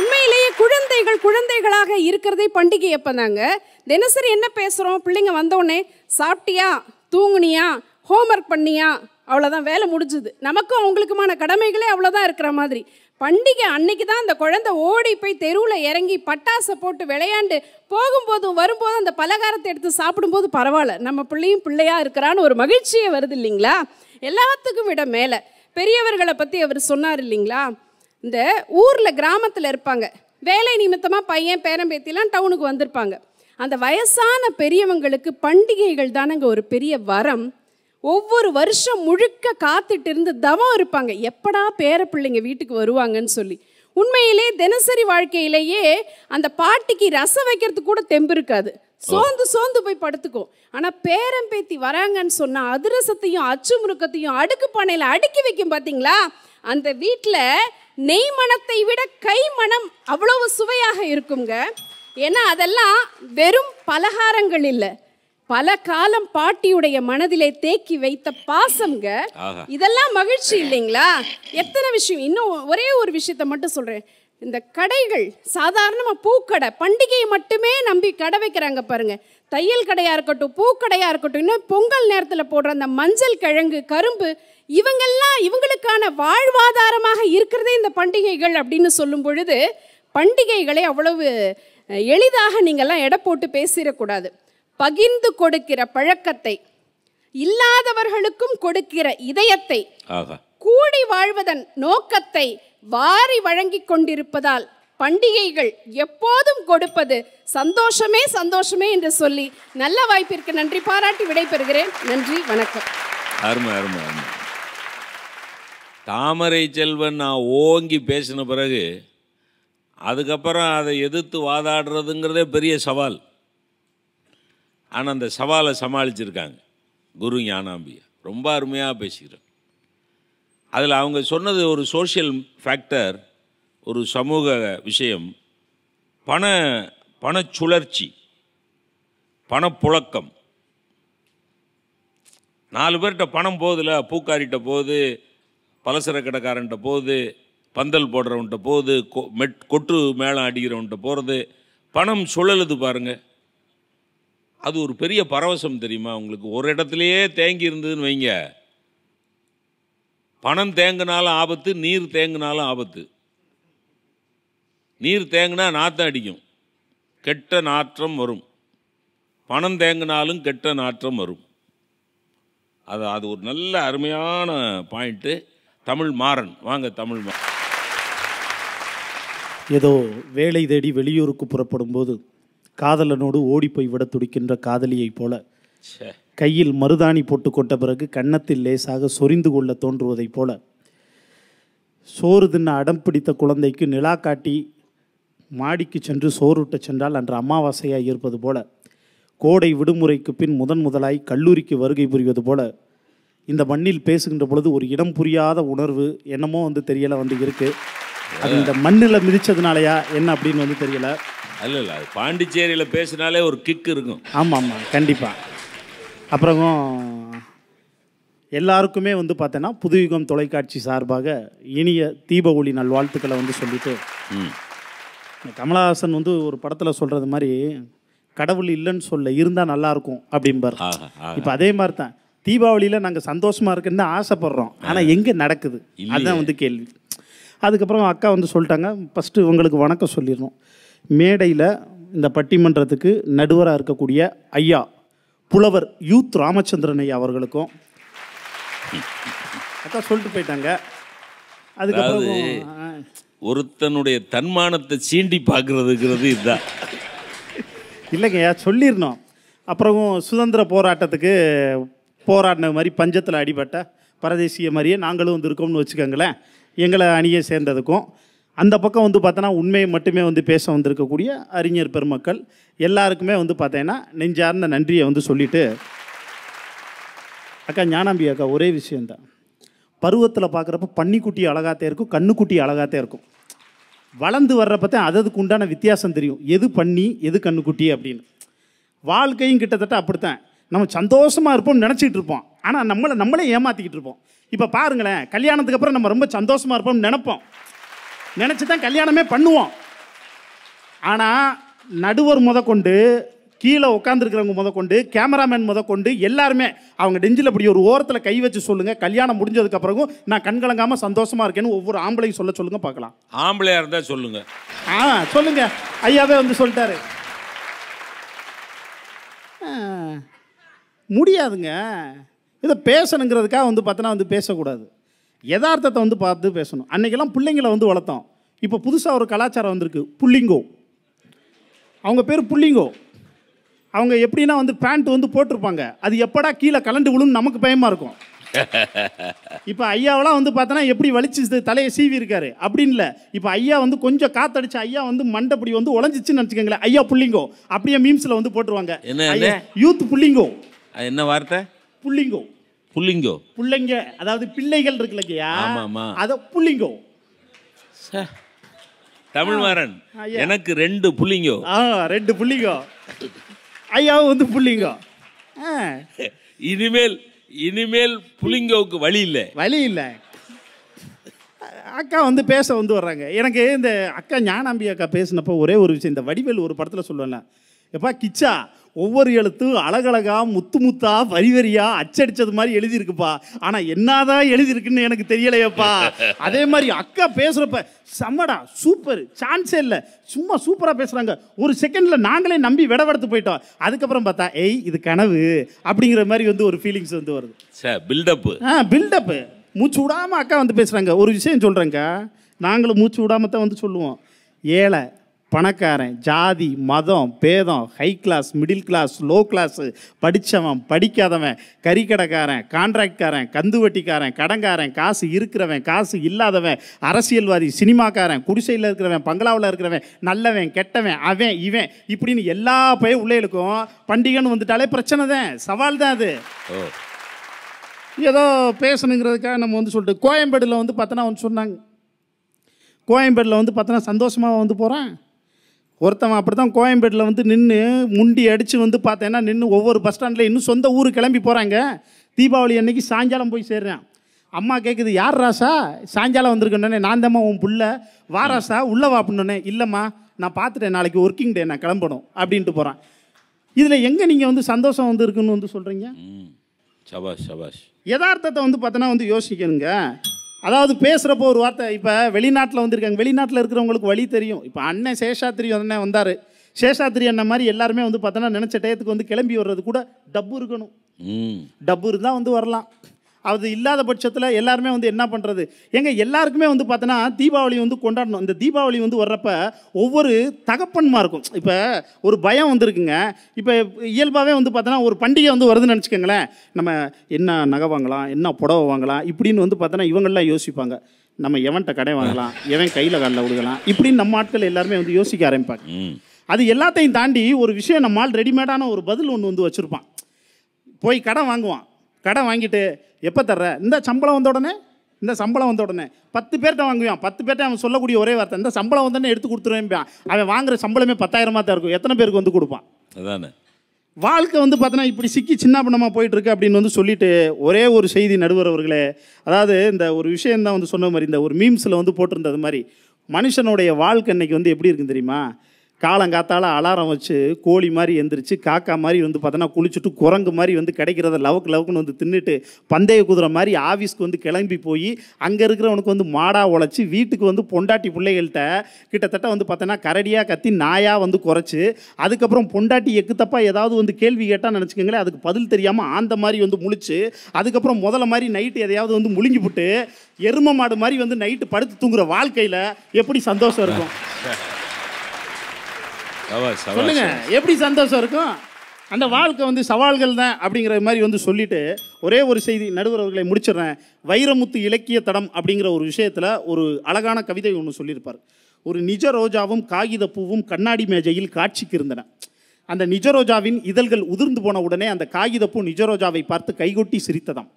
உண்மையிலேயே குழந்தைகள் குழந்தைகளாக இருக்கிறதே பண்டிகை அப்போ தாங்க தினசரி என்ன பேசுகிறோம் பிள்ளைங்க வந்தோடனே சாப்பிட்டியா தூங்குனியா ஹோம்ஒர்க் பண்ணியா அவ்வளோதான் வேலை முடிஞ்சுது நமக்கும் அவங்களுக்குமான கடமைகளே அவ்வளோதான் இருக்கிற மாதிரி பண்டிகை அன்னைக்கு தான் அந்த குழந்தை ஓடி போய் தெருவில் இறங்கி பட்டாசை போட்டு விளையாண்டு போகும்போதும் வரும்போது அந்த பலகாரத்தை எடுத்து சாப்பிடும்போது பரவாயில்ல நம்ம பிள்ளையும் பிள்ளையாக இருக்கிறான்னு ஒரு மகிழ்ச்சியே வருது இல்லைங்களா எல்லாத்துக்கும் விட மேலே பெரியவர்களை பற்றி அவர் சொன்னார் இல்லைங்களா இந்த ஊரில் கிராமத்தில் இருப்பாங்க வேலை நிமித்தமாக பையன் பேரம்பேத்திலாம் டவுனுக்கு வந்திருப்பாங்க அந்த வயசான பெரியவங்களுக்கு பண்டிகைகள் தானங்க ஒரு பெரிய வரம் ஒவ்வொரு வருஷம் முழுக்க காத்துட்டு இருந்து தவம் இருப்பாங்க எப்படா பேர பிள்ளைங்க வீட்டுக்கு வருவாங்கன்னு சொல்லி உண்மையிலே தினசரி வாழ்க்கையிலேயே அந்த பாட்டிக்கு ரசம் வைக்கிறதுக்கு கூட தெம்பு இருக்காது சோர்ந்து சோர்ந்து போய் படுத்துக்கும் ஆனால் பேரம்பேத்தி வராங்கன்னு சொன்னால் அதிரசத்தையும் அச்சு அடுக்கு பானையில் அடுக்கி வைக்கும் பார்த்தீங்களா அந்த வீட்டில் நெய் மனத்தை விட கை மனம் அவ்வளவு சுவையாக இருக்குங்க ஏன்னா அதெல்லாம் வெறும் பலகாரங்கள் இல்லை பல காலம் பாட்டியுடைய மனதிலே தேக்கி வைத்த பாசம்ங்க இதெல்லாம் மகிழ்ச்சி இல்லைங்களா எத்தனை விஷயம் இன்னும் ஒரே ஒரு விஷயத்த மட்டும் சொல்கிறேன் இந்த கடைகள் சாதாரணமாக பூக்கடை பண்டிகையை மட்டுமே நம்பி கடை வைக்கிறாங்க பாருங்க தையல் கடையாக இருக்கட்டும் பூக்கடையாக இருக்கட்டும் இன்னும் பொங்கல் நேரத்தில் போடுற அந்த மஞ்சள் கிழங்கு கரும்பு இவங்கெல்லாம் இவங்களுக்கான வாழ்வாதாரமாக இருக்கிறதே இந்த பண்டிகைகள் அப்படின்னு சொல்லும் பொழுது பண்டிகைகளை அவ்வளவு எளிதாக நீங்கள்லாம் எடை போட்டு பேசிடக்கூடாது பகிர்ந்து கொடுக்கிற பழக்கத்தை இல்லாதவர்களுக்கும் கொடுக்கிற இதயத்தை கூடி வாழ்வதன் நோக்கத்தை வாரி வழங்கி கொண்டிருப்பதால் பண்டிகைகள் எப்போதும் கொடுப்பது சந்தோஷமே சந்தோஷமே என்று சொல்லி நல்ல வாய்ப்பிற்கு நன்றி பாராட்டி விடைபெறுகிறேன் நன்றி வணக்கம் அருமை அருமை அருமை தாமரை செல்வன் நான் ஓங்கி பேசின பிறகு அதுக்கப்புறம் அதை எதிர்த்து வாதாடுறதுங்கிறதே பெரிய சவால் ஆனால் அந்த சவாலை சமாளிச்சிருக்காங்க குரு ஞானாம்பியா ரொம்ப அருமையாக பேசுகிறேன் அதில் அவங்க சொன்னது ஒரு சோஷியல் ஃபேக்டர் ஒரு சமூக விஷயம் பண பணச்சுழற்சி பணப்புழக்கம் நாலு பேர்கிட்ட பணம் போகுதுல பூக்காரிகிட்ட போகுது பலசர கடைக்காரன்ட்ட போகுது பந்தல் போடுறவன்ட்ட போகுது கொ மெட் கொட்டு மேளம் அடிக்கிறவன்ட்ட போகிறது பணம் சுழலுது பாருங்கள் அது ஒரு பெரிய பரவசம் தெரியுமா உங்களுக்கு ஒரு இடத்துலையே தேங்கி இருந்ததுன்னு வைங்க பணம் தேங்கினாலும் ஆபத்து நீர் தேங்கினாலும் ஆபத்து நீர் தேங்கினா நாற்றம் அடிக்கும் கெட்ட நாற்றம் வரும் பணம் தேங்கினாலும் கெட்ட நாற்றம் வரும் அது அது ஒரு நல்ல அருமையான பாயிண்ட்டு தமிழ் மாறன் வாங்க தமிழ் மா ஏதோ வேலை தேடி வெளியூருக்கு புறப்படும் போது காதலனோடு ஓடிப்போய் விட துடிக்கின்ற காதலியைப் போல கையில் மருதாணி போட்டு கொண்ட பிறகு கன்னத்தில் லேசாக சொரிந்து கொள்ள தோன்றுவதைப் போல சோறு தின்ன அடம் பிடித்த குழந்தைக்கு நிலா காட்டி மாடிக்கு சென்று சோறுட்ட சென்றால் அன்று அமாவாசையாக இருப்பது போல கோடை விடுமுறைக்கு பின் முதன் முதலாய் கல்லூரிக்கு வருகை புரிவது போல இந்த மண்ணில் பேசுகின்ற பொழுது ஒரு இடம் புரியாத உணர்வு என்னமோ வந்து தெரியலை வந்து இருக்குது அது இந்த மண்ணில் மிதிச்சதுனாலயா என்ன அப்படின்னு வந்து தெரியலை இல்லை இல்லை பாண்டிச்சேரியில் பேசினாலே ஒரு கிக் இருக்கும் ஆமாம் ஆமாம் கண்டிப்பாக அப்புறம் எல்லாருக்குமே வந்து பார்த்தோன்னா புதுயுகம் தொலைக்காட்சி சார்பாக இனிய தீப ஒளி நல்வாழ்த்துக்களை வந்து சொல்லிட்டு கமலஹாசன் வந்து ஒரு படத்தில் சொல்கிறது மாதிரி கடவுள் இல்லைன்னு சொல்ல இருந்தால் நல்லாயிருக்கும் அப்படிம்பார் இப்போ அதே மாதிரி தான் தீபாவளியில் நாங்கள் சந்தோஷமாக இருக்குன்னு தான் ஆசைப்பட்றோம் ஆனால் எங்கே நடக்குது அதுதான் வந்து கேள்வி அதுக்கப்புறம் அக்கா வந்து சொல்லிட்டாங்க ஃபஸ்ட்டு உங்களுக்கு வணக்கம் சொல்லிடணும் மேடையில் இந்த பட்டிமன்றத்துக்கு நடுவராக இருக்கக்கூடிய ஐயா புலவர் யூத் ராமச்சந்திரன் ஐயா அவர்களுக்கும் அக்கா சொல்லிட்டு போயிட்டாங்க அதுக்கப்புறம் ஒருத்தனுடைய தன்மானத்தை சீண்டி பார்க்கறதுங்கிறது இதுதான் இல்லைங்க சொல்லிடணும் அப்புறம் சுதந்திர போராட்டத்துக்கு போராடின மாதிரி பஞ்சத்தில் அடிபட்ட பரதேசிய மாதிரியே நாங்களும் வந்து இருக்கோம்னு வச்சுக்கோங்களேன் எங்களை அணியை சேர்ந்ததுக்கும் அந்த பக்கம் வந்து பார்த்தோன்னா உண்மையை மட்டுமே வந்து பேச வந்திருக்கக்கூடிய அறிஞர் பெருமக்கள் எல்லாருக்குமே வந்து பார்த்தீங்கன்னா நெஞ்சார்ந்த நன்றியை வந்து சொல்லிவிட்டு அக்கா ஞானாம்பி அக்கா ஒரே விஷயந்தான் பருவத்தில் பார்க்குறப்ப பன்னிக்குட்டி அழகாத்தே இருக்கும் கண்ணுக்குட்டி அழகாத்தே இருக்கும் வளர்ந்து வர்றப்பத்தான் அததுக்கு உண்டான வித்தியாசம் தெரியும் எது பண்ணி எது கண்ணுக்குட்டி அப்படின்னு வாழ்க்கையும் கிட்டத்தட்ட அப்படித்தான் நம்ம சந்தோஷமாக இருப்போம்னு நினச்சிட்டு இருப்போம் ஆனால் நம்மளை நம்மளே ஏமாற்றிக்கிட்டு இருப்போம் இப்போ பாருங்களேன் கல்யாணத்துக்கு அப்புறம் நம்ம ரொம்ப சந்தோஷமாக இருப்போம்னு நினப்போம் நினச்சி தான் கல்யாணமே பண்ணுவோம் ஆனால் நடுவர் முத கொண்டு கீழே உட்காந்துருக்கிறவங்க முத கொண்டு கேமராமேன் முத கொண்டு எல்லாருமே அவங்க டெஞ்சில் அப்படி ஒரு ஓரத்தில் கை வச்சு சொல்லுங்கள் கல்யாணம் முடிஞ்சதுக்கு அப்புறம் நான் கண்கலங்காமல் சந்தோஷமாக இருக்கேன்னு ஒவ்வொரு ஆம்பளையும் சொல்ல சொல்லுங்கள் பார்க்கலாம் ஆம்பளையாக இருந்தால் சொல்லுங்கள் ஆ சொல்லுங்கள் ஐயாவே வந்து சொல்லிட்டாரு முடியாதுங்க இதை பேசணுங்கிறதுக்காக வந்து பார்த்தோன்னா வந்து பேசக்கூடாது யதார்த்தத்தை வந்து பார்த்து பேசணும் அன்றைக்கெல்லாம் பிள்ளைங்களை வந்து வளர்த்தோம் இப்போ புதுசாக ஒரு கலாச்சாரம் வந்திருக்கு புள்ளிங்கோ அவங்க பேர் புள்ளிங்கோ அவங்க எப்படின்னா வந்து பேண்ட் வந்து போட்டிருப்பாங்க அது எப்படா கீழே கலண்டு விழுன்னு நமக்கு பயமாக இருக்கும் இப்போ ஐயாவெல்லாம் வந்து பார்த்தோன்னா எப்படி வலிச்சு தலையை சீவி இருக்காரு அப்படின்னு இல்லை இப்போ ஐயா வந்து கொஞ்சம் காத்தடிச்சு ஐயா வந்து மண்டப்படி வந்து உழஞ்சிச்சுன்னு நினச்சிக்கங்களேன் ஐயா புள்ளிங்கோ அப்படியே மீம்ஸில் வந்து போட்டுருவாங்க யூத் புள்ளிங்கோ அது என்ன வார்த்தை புள்ளிங்கோ புள்ளிங்கோ பிள்ளைங்க அதாவது பிள்ளைகள் இருக்குல்லங்கய்யா ஆமாம்மா அதை புள்ளிங்கோ தமிழ்மாறன் எனக்கு ரெண்டு புள்ளிங்கோ ஆ ரெண்டு புள்ளிங்கோ ஐயாவும் வந்து புள்ளிங்கோ இனிமேல் இனிமேல் புள்ளிங்கோவுக்கு வழி இல்லை வழி இல்லை அக்கா வந்து பேச வந்து வர்றாங்க எனக்கு இந்த அக்கா ஞானாம்பி அக்கா பேசினப்போ ஒரே ஒரு விஷயம் இந்த வடிவேல் ஒரு படத்தில் சொல்லுவேன் எப்பா கிச்சா ஒவ்வொரு எழுத்தும் அழகழகாக முத்து முத்தாக வரி வரியாக அச்சடித்தது மாதிரி எழுதியிருக்குப்பா ஆனால் என்னதான் எழுதியிருக்குன்னு எனக்கு தெரியலையப்பா அதே மாதிரி அக்கா பேசுகிறப்ப செம்மடா சூப்பர் சான்ஸே இல்லை சும்மா சூப்பராக பேசுகிறாங்க ஒரு செகண்டில் நாங்களே நம்பி விடவெடுத்து போயிட்டோம் அதுக்கப்புறம் பார்த்தா ஏய் இது கனவு அப்படிங்கிற மாதிரி வந்து ஒரு ஃபீலிங்ஸ் வந்து வருது சார் பில்டப்பு ஆ பில்டப்பு மூச்சு விடாமல் அக்கா வந்து பேசுகிறாங்க ஒரு விஷயம் சொல்கிறேங்க நாங்களும் மூச்சு விடாமல் தான் வந்து சொல்லுவோம் ஏழை பணக்காரன் ஜாதி மதம் பேதம் high class middle class low class படித்தவன் படிக்காதவன் கறிக்கடைக்காரன் கான்ட்ராக்ட்காரன் கந்துவட்டிக்காரன் கடங்காரன் காசு இருக்கிறவன் காசு இல்லாதவன் அரசியல்வாதி சினிமாக்காரன் குடிசையில் இருக்கிறவன் பங்களாவில் இருக்கிறவன் நல்லவன் கெட்டவன் அவன் இவன் இப்படின்னு எல்லா பையன் உள்ளே பண்டிகைன்னு வந்துட்டாலே பிரச்சனை தான் சவால் தான் அது ஏதோ பேசணுங்கிறதுக்காக நம்ம வந்து சொல்லிட்டு கோயம்பேடில் வந்து பார்த்தோன்னா வந்து சொன்னாங்க கோயம்பேடில் வந்து பார்த்தோன்னா சந்தோஷமாக வந்து போகிறேன் ஒருத்தவன் அப்படி தான் கோயம்பேட்டில் வந்து நின்று முண்டி அடித்து வந்து பார்த்தேன்னா நின்று ஒவ்வொரு பஸ் ஸ்டாண்டில் இன்னும் சொந்த ஊர் கிளம்பி போகிறாங்க தீபாவளி அன்னைக்கு சாயங்காலம் போய் சேர்றேன் அம்மா கேட்குது யார் ராசா சாயங்காலம் வந்திருக்கேன்னே நான் தம்மா உன் புள்ள வா ராசா உள்ளே வா அப்படின்னே இல்லைம்மா நான் பார்த்துட்டேன் நாளைக்கு ஒர்க்கிங் டே நான் கிளம்பணும் அப்படின்ட்டு போகிறேன் இதில் எங்கே நீங்கள் வந்து சந்தோஷம் வந்து இருக்குன்னு வந்து சொல்கிறீங்க சபாஷ் சபாஷ் யதார்த்தத்தை வந்து பார்த்தோன்னா வந்து யோசிக்கணுங்க அதாவது பேசுகிறப்போ ஒரு வார்த்தை இப்போ வெளிநாட்டில் வந்திருக்காங்க வெளிநாட்டில் இருக்கிறவங்களுக்கு வழி தெரியும் இப்போ அண்ணன் சேஷாத்ரி அண்ணன் வந்தார் சேஷாத்ரி அண்ணன் மாதிரி எல்லாருமே வந்து பார்த்தோன்னா நினச்ச டயத்துக்கு வந்து கிளம்பி வர்றது கூட டப்பு இருக்கணும் டப்பு இருந்தால் வந்து வரலாம் அது இல்லாத பட்சத்தில் எல்லாருமே வந்து என்ன பண்ணுறது எங்கள் எல்லாருக்குமே வந்து பார்த்தோன்னா தீபாவளி வந்து கொண்டாடணும் இந்த தீபாவளி வந்து வர்றப்ப ஒவ்வொரு தகப்பன்மா இருக்கும் இப்போ ஒரு பயம் வந்துருக்குங்க இப்போ இயல்பாகவே வந்து பார்த்தோன்னா ஒரு பண்டிகை வந்து வருதுன்னு நினச்சிக்கோங்களேன் நம்ம என்ன நகை வாங்கலாம் என்ன புடவை வாங்கலாம் இப்படின்னு வந்து பார்த்தோன்னா இவங்களாம் யோசிப்பாங்க நம்ம எவன்கிட்ட கடை வாங்கலாம் எவன் கையில் காலில் விடுகலாம் இப்படின்னு நம்ம ஆட்கள் எல்லாருமே வந்து யோசிக்க ஆரம்பிப்பாங்க அது எல்லாத்தையும் தாண்டி ஒரு விஷயம் நம்மால் ரெடிமேடான ஒரு பதில் ஒன்று வந்து வச்சுருப்பான் போய் கடை வாங்குவான் கடன் வாங்கிட்டு எப்போ தர்ற இந்த சம்பளம் வந்த உடனே இந்த சம்பளம் வந்த உடனே பத்து பேர்கிட்ட வாங்குவான் பத்து பேர்கிட்ட அவன் சொல்லக்கூடிய ஒரே வார்த்தை இந்த சம்பளம் வந்தோடனே எடுத்து கொடுத்துருவேன்பான் அவன் வாங்குற சம்பளமே பத்தாயிரமாக தான் இருக்கும் எத்தனை பேருக்கு வந்து கொடுப்பான் அதான் வாழ்க்கை வந்து பார்த்தோன்னா இப்படி சிக்கி சின்ன பண்ணமாக போயிட்டுருக்கு அப்படின்னு வந்து சொல்லிட்டு ஒரே ஒரு செய்தி நடுவர் அவர்களே அதாவது இந்த ஒரு விஷயம் தான் வந்து சொன்ன மாதிரி இந்த ஒரு மீம்ஸில் வந்து போட்டிருந்தது மாதிரி மனுஷனுடைய வாழ்க்கை இன்றைக்கி வந்து எப்படி இருக்குன்னு தெரியுமா காலங்காத்தால் அலாரம் வச்சு கோழி மாதிரி எந்திரிச்சு காக்கா மாதிரி வந்து பார்த்தோன்னா குளிச்சுட்டு குரங்கு மாதிரி வந்து கிடைக்கிறத லவுக்கு லவுக்குன்னு வந்து தின்னுட்டு பந்தய குதிரை மாதிரி ஆஃபீஸ்க்கு வந்து கிளம்பி போய் அங்கே இருக்கிறவனுக்கு வந்து மாடாக உழைச்சி வீட்டுக்கு வந்து பொண்டாட்டி பிள்ளைகள்கிட்ட கிட்டத்தட்ட வந்து பார்த்தோன்னா கரடியாக கத்தி நாயாக வந்து குறைச்சி அதுக்கப்புறம் பொண்டாட்டி எக்குத்தப்பா ஏதாவது வந்து கேள்வி கேட்டால் நினச்சிக்கோங்களேன் அதுக்கு பதில் தெரியாமல் ஆந்த மாதிரி வந்து முழிச்சு அதுக்கப்புறம் முதல்ல மாதிரி நைட்டு எதையாவது வந்து முழிஞ்சு விட்டு எரும மாடு மாதிரி வந்து நைட்டு படுத்து தூங்குற வாழ்க்கையில் எப்படி சந்தோஷம் இருக்கும் சொல்லுங்க எப்படி சந்தோஷம் இருக்கும் அந்த வாழ்க்கை வந்து சவால்கள் தான் அப்படிங்கிற மாதிரி வந்து சொல்லிட்டு ஒரே ஒரு செய்தி நடுவர் அவர்களை முடிச்சிடுறேன் வைரமுத்து இலக்கிய தடம் அப்படிங்கிற ஒரு விஷயத்தில் ஒரு அழகான கவிதை ஒன்று சொல்லியிருப்பார் ஒரு நிஜ ரோஜாவும் காகித பூவும் கண்ணாடி மேஜையில் காட்சிக்கு இருந்தன அந்த நிஜரோஜாவின் இதழ்கள் உதிர்ந்து போன உடனே அந்த காகிதப்பூ நிஜரோஜாவை பார்த்து கைகொட்டி சிரித்ததாம்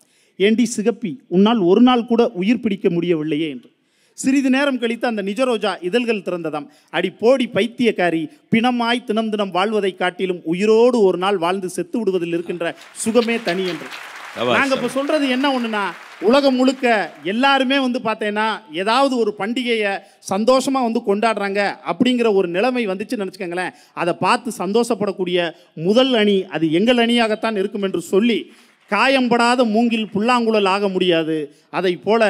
ஏண்டி சிகப்பி உன்னால் ஒரு நாள் கூட உயிர் பிடிக்க முடியவில்லையே என்று சிறிது நேரம் கழித்து அந்த நிஜரோஜா இதழ்கள் திறந்ததாம் அடி போடி பைத்தியக்காரி பிணமாய் தினம் தினம் வாழ்வதை காட்டிலும் உயிரோடு ஒரு நாள் வாழ்ந்து செத்து விடுவதில் இருக்கின்ற சுகமே தனி என்று நாங்க இப்ப சொல்றது என்ன ஒண்ணுன்னா உலகம் முழுக்க எல்லாருமே வந்து பார்த்தேன்னா ஏதாவது ஒரு பண்டிகையை சந்தோஷமாக வந்து கொண்டாடுறாங்க அப்படிங்கிற ஒரு நிலைமை வந்துச்சுன்னு நினச்சிக்கோங்களேன் அதை பார்த்து சந்தோஷப்படக்கூடிய முதல் அணி அது எங்கள் அணியாகத்தான் இருக்கும் என்று சொல்லி காயம்படாத மூங்கில் புல்லாங்குழல் ஆக முடியாது அதை போல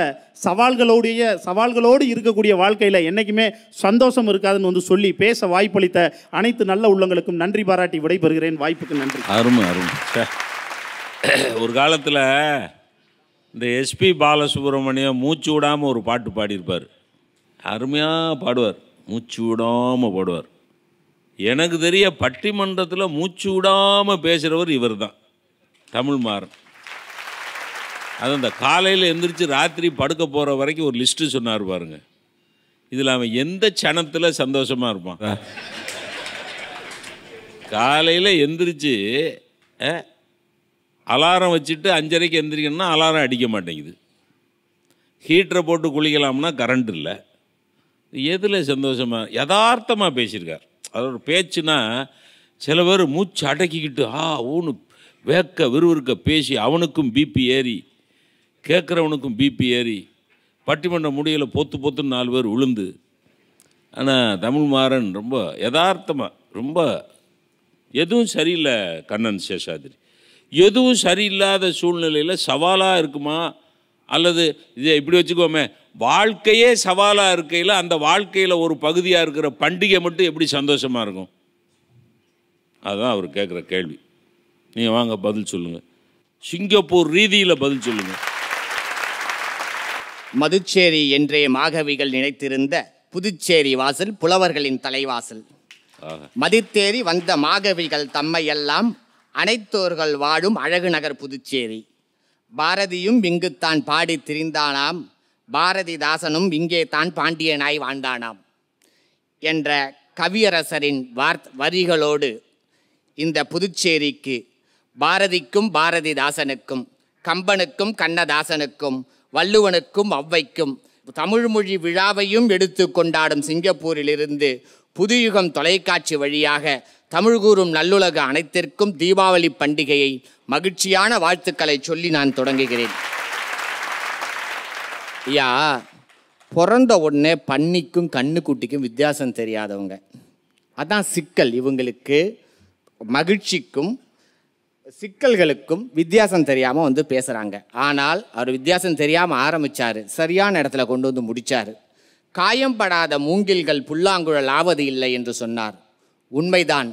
சவால்களுடைய சவால்களோடு இருக்கக்கூடிய வாழ்க்கையில் என்றைக்குமே சந்தோஷம் இருக்காதுன்னு வந்து சொல்லி பேச வாய்ப்பளித்த அனைத்து நல்ல உள்ளங்களுக்கும் நன்றி பாராட்டி விடைபெறுகிறேன் வாய்ப்புக்கு நன்றி அருமை அருமை ஒரு காலத்தில் இந்த எஸ்பி பாலசுப்ரமணியம் மூச்சு விடாமல் ஒரு பாட்டு பாடியிருப்பார் அருமையாக பாடுவார் மூச்சு விடாமல் பாடுவார் எனக்கு தெரிய பட்டிமன்றத்தில் மூச்சு விடாமல் பேசுகிறவர் இவர் தான் தமிழ் மாறன் அது அந்த காலையில் எந்திரிச்சு ராத்திரி படுக்க போகிற வரைக்கும் ஒரு லிஸ்ட்டு சொன்னார் பாருங்க இதில் அவன் எந்த க்ஷணத்தில் சந்தோஷமாக இருப்பான் காலையில் எந்திரிச்சு அலாரம் வச்சுட்டு அஞ்சரைக்கு எந்திரிக்கணும்னா அலாரம் அடிக்க மாட்டேங்குது ஹீட்டரை போட்டு குளிக்கலாம்னா கரண்ட் இல்லை எதில் சந்தோஷமாக யதார்த்தமாக பேசியிருக்கார் அதோட பேச்சுன்னா சில பேர் மூச்சு அடக்கிக்கிட்டு ஆ ஊன்னு வேக்க விறுவிறுக்க பேசி அவனுக்கும் பிபி ஏறி கேட்குறவனுக்கும் பிபி ஏறி பட்டிமன்றம் முடியலை பொத்து பொத்துன்னு நாலு பேர் விழுந்து ஆனால் தமிழ் மாறன் ரொம்ப யதார்த்தமாக ரொம்ப எதுவும் சரியில்லை கண்ணன் சேஷாதிரி எதுவும் சரியில்லாத சூழ்நிலையில் சவாலாக இருக்குமா அல்லது இதை இப்படி வச்சுக்கோமே வாழ்க்கையே சவாலாக இருக்கையில் அந்த வாழ்க்கையில் ஒரு பகுதியாக இருக்கிற பண்டிகை மட்டும் எப்படி சந்தோஷமாக இருக்கும் அதுதான் அவர் கேட்குற கேள்வி நீங்கள் வாங்க பதில் சொல்லுங்கள் சிங்கப்பூர் ரீதியில் பதில் சொல்லுங்கள் மதுச்சேரி என்றே மாகவிகள் நினைத்திருந்த புதுச்சேரி வாசல் புலவர்களின் தலைவாசல் மதித்தேரி வந்த மாகவிகள் தம்மையெல்லாம் அனைத்தோர்கள் வாழும் அழகு நகர் புதுச்சேரி பாரதியும் இங்குத்தான் பாடி திரிந்தானாம் பாரதிதாசனும் இங்கே தான் பாண்டியனாய் வாழ்ந்தானாம் என்ற கவியரசரின் வார்த் வரிகளோடு இந்த புதுச்சேரிக்கு பாரதிக்கும் பாரதிதாசனுக்கும் கம்பனுக்கும் கண்ணதாசனுக்கும் வள்ளுவனுக்கும் தமிழ் தமிழ்மொழி விழாவையும் எடுத்து கொண்டாடும் சிங்கப்பூரிலிருந்து புதுயுகம் தொலைக்காட்சி வழியாக தமிழ் கூறும் நல்லுலக அனைத்திற்கும் தீபாவளி பண்டிகையை மகிழ்ச்சியான வாழ்த்துக்களை சொல்லி நான் தொடங்குகிறேன் ஐயா பிறந்த உடனே பன்னிக்கும் கண்ணுக்குட்டிக்கும் வித்தியாசம் தெரியாதவங்க அதான் சிக்கல் இவங்களுக்கு மகிழ்ச்சிக்கும் சிக்கல்களுக்கும் வித்தியாசம் தெரியாமல் வந்து பேசுகிறாங்க ஆனால் அவர் வித்தியாசம் தெரியாமல் ஆரம்பித்தார் சரியான இடத்துல கொண்டு வந்து முடித்தார் காயம்படாத மூங்கில்கள் புல்லாங்குழல் ஆவது இல்லை என்று சொன்னார் உண்மைதான்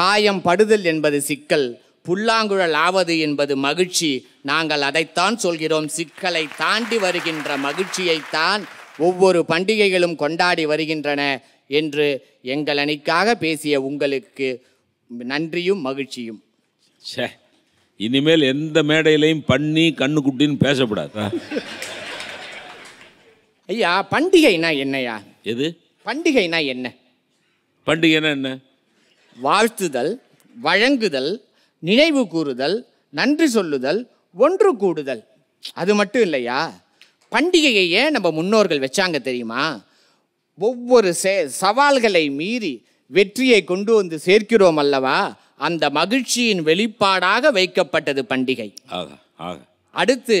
காயம் படுதல் என்பது சிக்கல் புல்லாங்குழல் ஆவது என்பது மகிழ்ச்சி நாங்கள் அதைத்தான் சொல்கிறோம் சிக்கலை தாண்டி வருகின்ற மகிழ்ச்சியைத்தான் ஒவ்வொரு பண்டிகைகளும் கொண்டாடி வருகின்றன என்று எங்கள் அணிக்காக பேசிய உங்களுக்கு நன்றியும் மகிழ்ச்சியும் சே இனிமேல் எந்த மேடையிலையும் பண்ணி கண்ணுக்குட்டின்னு பேசப்படாது ஐயா பண்டிகைனா என்னையா எது பண்டிகைனா என்ன பண்டிகைனா என்ன வாழ்த்துதல் வழங்குதல் நினைவு கூறுதல் நன்றி சொல்லுதல் ஒன்று கூடுதல் அது மட்டும் இல்லையா பண்டிகையை ஏன் நம்ம முன்னோர்கள் வச்சாங்க தெரியுமா ஒவ்வொரு சே சவால்களை மீறி வெற்றியை கொண்டு வந்து சேர்க்கிறோம் அல்லவா அந்த மகிழ்ச்சியின் வெளிப்பாடாக வைக்கப்பட்டது பண்டிகை அடுத்து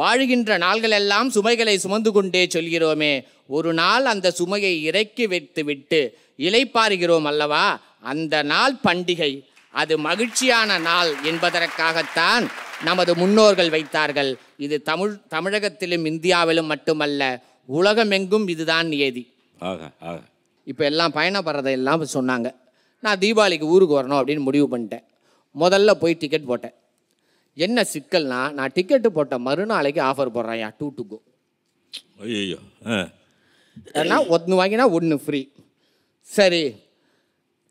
வாழ்கின்ற எல்லாம் சுமைகளை சுமந்து கொண்டே சொல்கிறோமே ஒரு நாள் அந்த சுமையை இறக்கி வைத்து விட்டு இலைப்பாருகிறோம் அல்லவா அந்த நாள் பண்டிகை அது மகிழ்ச்சியான நாள் என்பதற்காகத்தான் நமது முன்னோர்கள் வைத்தார்கள் இது தமிழ் தமிழகத்திலும் இந்தியாவிலும் மட்டுமல்ல உலகமெங்கும் இதுதான் நியதி இப்போ எல்லாம் பயணப்படுறதை எல்லாம் சொன்னாங்க நான் தீபாவளிக்கு ஊருக்கு வரணும் அப்படின்னு முடிவு பண்ணிட்டேன் முதல்ல போய் டிக்கெட் போட்டேன் என்ன சிக்கல்னா நான் டிக்கெட்டு போட்ட மறுநாளைக்கு ஆஃபர் போடுறேன் டூ டு கோ ஐயோ ஏன்னா ஒன்று வாங்கினா ஒன்று ஃப்ரீ சரி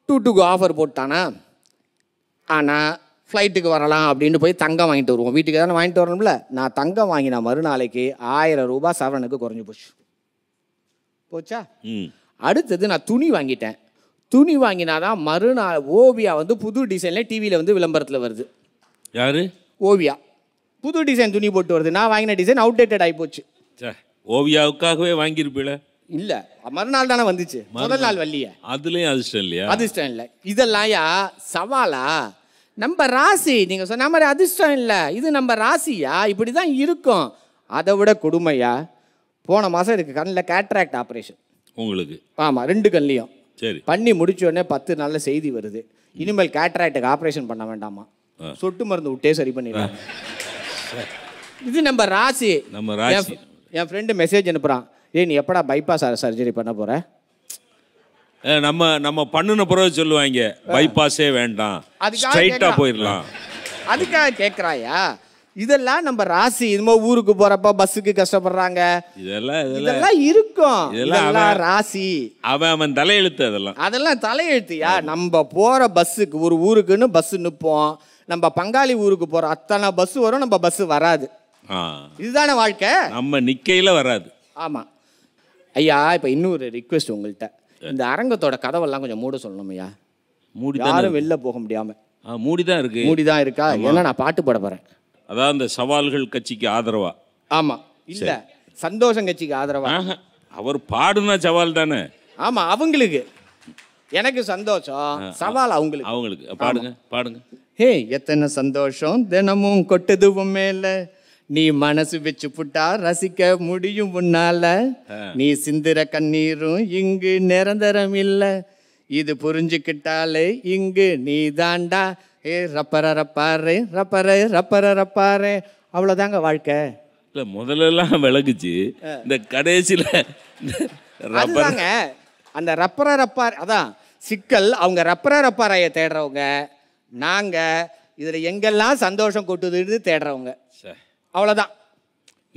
டூ டுக்கு ஆஃபர் போட்டானா ஆனால் ஃப்ளைட்டுக்கு வரலாம் அப்படின்னு போய் தங்கம் வாங்கிட்டு வருவோம் வீட்டுக்கு தானே வாங்கிட்டு வரணும்ல நான் தங்கம் வாங்கின மறுநாளைக்கு ஆயிரம் ரூபாய் சவரனுக்கு குறைஞ்சி போச்சு போச்சா அடுத்தது நான் துணி வாங்கிட்டேன் துணி வாங்கினா தான் மறுநாள் ஓவியா வந்து புது டிசைனில் டிவியில் வந்து விளம்பரத்தில் வருது யாரு ஓவியா புது டிசைன் துணி போட்டு வருது நான் வாங்கின டிசைன் அவுடேட்டட் ஆகி போச்சு ஓவியாவுக்காகவே வாங்கியிருப்பீல இல்ல மறுநாள் தானே வந்துச்சு முதல் நாள் வள்ளிய அதுலயும் அதிர்ஷ்டம் இல்லையா அதிர்ஷ்டம் இல்லை இதெல்லாம் யா சவாலா நம்ம ராசி நீங்க சொன்ன மாதிரி அதிர்ஷ்டம் இல்லை இது நம்ம ராசியா இப்படிதான் இருக்கும் அதை விட கொடுமையா போன மாதம் இதுக்கு கண்ணில் கேட்ராக்ட் ஆப்ரேஷன் உங்களுக்கு ஆமாம் ரெண்டு கண்லேயும் சரி பண்ணி முடிச்ச உடனே பத்து நல்ல செய்தி வருது இனிமேல் கேட்ராக்டுக்கு ஆப்ரேஷன் பண்ண வேண்டாமா சொட்டு மருந்து விட்டே சரி பண்ணிடலாம் இது நம்ம ராசி நம்ம என் ஃப்ரெண்டு மெசேஜ் அனுப்புகிறான் ஏ நீ எப்படா பைபாஸ் சர்ஜரி பண்ண போகிற நம்ம நம்ம பண்ணுன பிறகு சொல்லுவாங்க பைபாஸே வேண்டாம் ஸ்ட்ரைட்டாக போயிடலாம் அதுக்காக கேட்குறாயா இதெல்லாம் நம்ம ராசி இதுமோ ஊருக்கு போறப்ப பஸ்ஸுக்கு கஷ்டப்படுறாங்க இதெல்லாம் இதெல்லாம் இருக்கும் இதெல்லாம் ராசி அவன் அவன் தலையெழுத்து அதெல்லாம் அதெல்லாம் தலையெழுத்தியா நம்ம போற பஸ்ஸுக்கு ஒரு ஊருக்குன்னு பஸ் நிற்போம் நம்ம பங்காளி ஊருக்கு போற அத்தனை பஸ் வரும் நம்ம பஸ் வராது இதுதானே வாழ்க்கை நம்ம நிக்கையில வராது ஆமா ஐயா இப்ப இன்னொரு ரிக்வெஸ்ட் உங்கள்கிட்ட இந்த அரங்கத்தோட கதவெல்லாம் கொஞ்சம் மூட சொல்லணும் ஐயா மூடி யாரும் வெளில போக முடியாம மூடிதான் இருக்கு மூடிதான் இருக்கா ஏன்னா நான் பாட்டு பாட போறேன் அதான் அந்த சவால்கள் கட்சிக்கு ஆதரவா ஆமாம் இல்ல சந்தோஷம் கட்சிக்கு ஆதரவா அவர் பாடுனா சவால் தானே ஆமாம் அவங்களுக்கு எனக்கு சந்தோஷம் சவால் அவங்களுக்கு அவங்களுக்கு பாடுங்க பாடுங்க ஹே எத்தனை சந்தோஷம் தினமும் கொட்டுதுவும் மேல நீ மனசு வச்சு புட்டா ரசிக்க முடியும் உன்னால நீ சிந்திர கண்ணீரும் இங்கு நிரந்தரம் இல்ல இது புரிஞ்சுக்கிட்டாலே இங்கு நீ தாண்டா ஏ ரப்பர ரப்பாரு ரப்பர ரப்பர ரப்பாரு அவ்வளோதாங்க வாழ்க்கை இல்லை முதல்லலாம் விளக்குச்சு இந்த கடைசியில் ரப்பாங்க அந்த ரப்பர ரப்பார் அதான் சிக்கல் அவங்க ரப்பர ரப்பாராயை தேடுறவங்க நாங்கள் இதில் எங்கெல்லாம் சந்தோஷம் கொட்டுதுன்னு தேடுறவங்க அவ்வளோதான்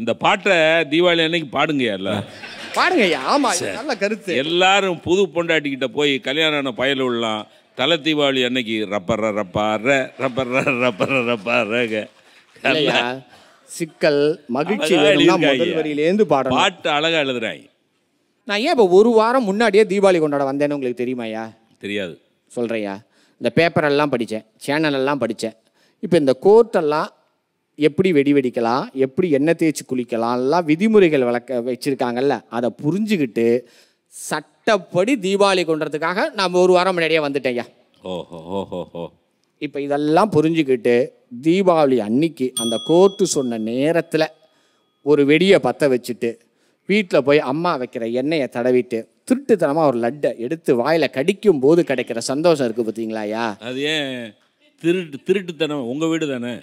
இந்த பாட்டை தீபாவளி அன்னைக்கு பாடுங்க எல்லாம் பாடுங்க ஆமாம் நல்ல கருத்து எல்லாரும் புது பொண்டாட்டிக்கிட்ட போய் கல்யாணம் பயலு விடலாம் தலை தீபாவளி அன்னைக்கு ரப்பர ரப்பார ரப்பர ரப்பர ரப்பார சிக்கல் மகிழ்ச்சி வரியிலேருந்து பாடம் பாட்டு அழகாக எழுதுறாய் நான் ஏன் இப்போ ஒரு வாரம் முன்னாடியே தீபாவளி கொண்டாட வந்தேன்னு உங்களுக்கு தெரியுமாயா தெரியாது சொல்கிறையா இந்த பேப்பரெல்லாம் படித்தேன் சேனலெல்லாம் படித்தேன் இப்போ இந்த கோர்ட்டெல்லாம் எப்படி வெடி வெடிக்கலாம் எப்படி எண்ணெய் தேய்ச்சி குளிக்கலாம் எல்லாம் விதிமுறைகள் வளர்க்க வச்சுருக்காங்கல்ல அதை புரிஞ்சுக்கிட்டு சட்ட சட்டப்படி தீபாவளி கொண்டுறதுக்காக நம்ம ஒரு வாரம் முன்னாடியே வந்துட்டேன் ஓஹோ இப்போ இதெல்லாம் புரிஞ்சுக்கிட்டு தீபாவளி அன்னைக்கு அந்த கோர்ட்டு சொன்ன நேரத்தில் ஒரு வெடியை பற்ற வச்சுட்டு வீட்டில் போய் அம்மா வைக்கிற எண்ணெயை தடவிட்டு திருட்டுத்தனமாக ஒரு லட்டை எடுத்து வாயில் கடிக்கும் போது கிடைக்கிற சந்தோஷம் இருக்குது பார்த்தீங்களாயா அது ஏன் திருட்டு திருட்டுத்தனம் உங்கள் வீடு தானே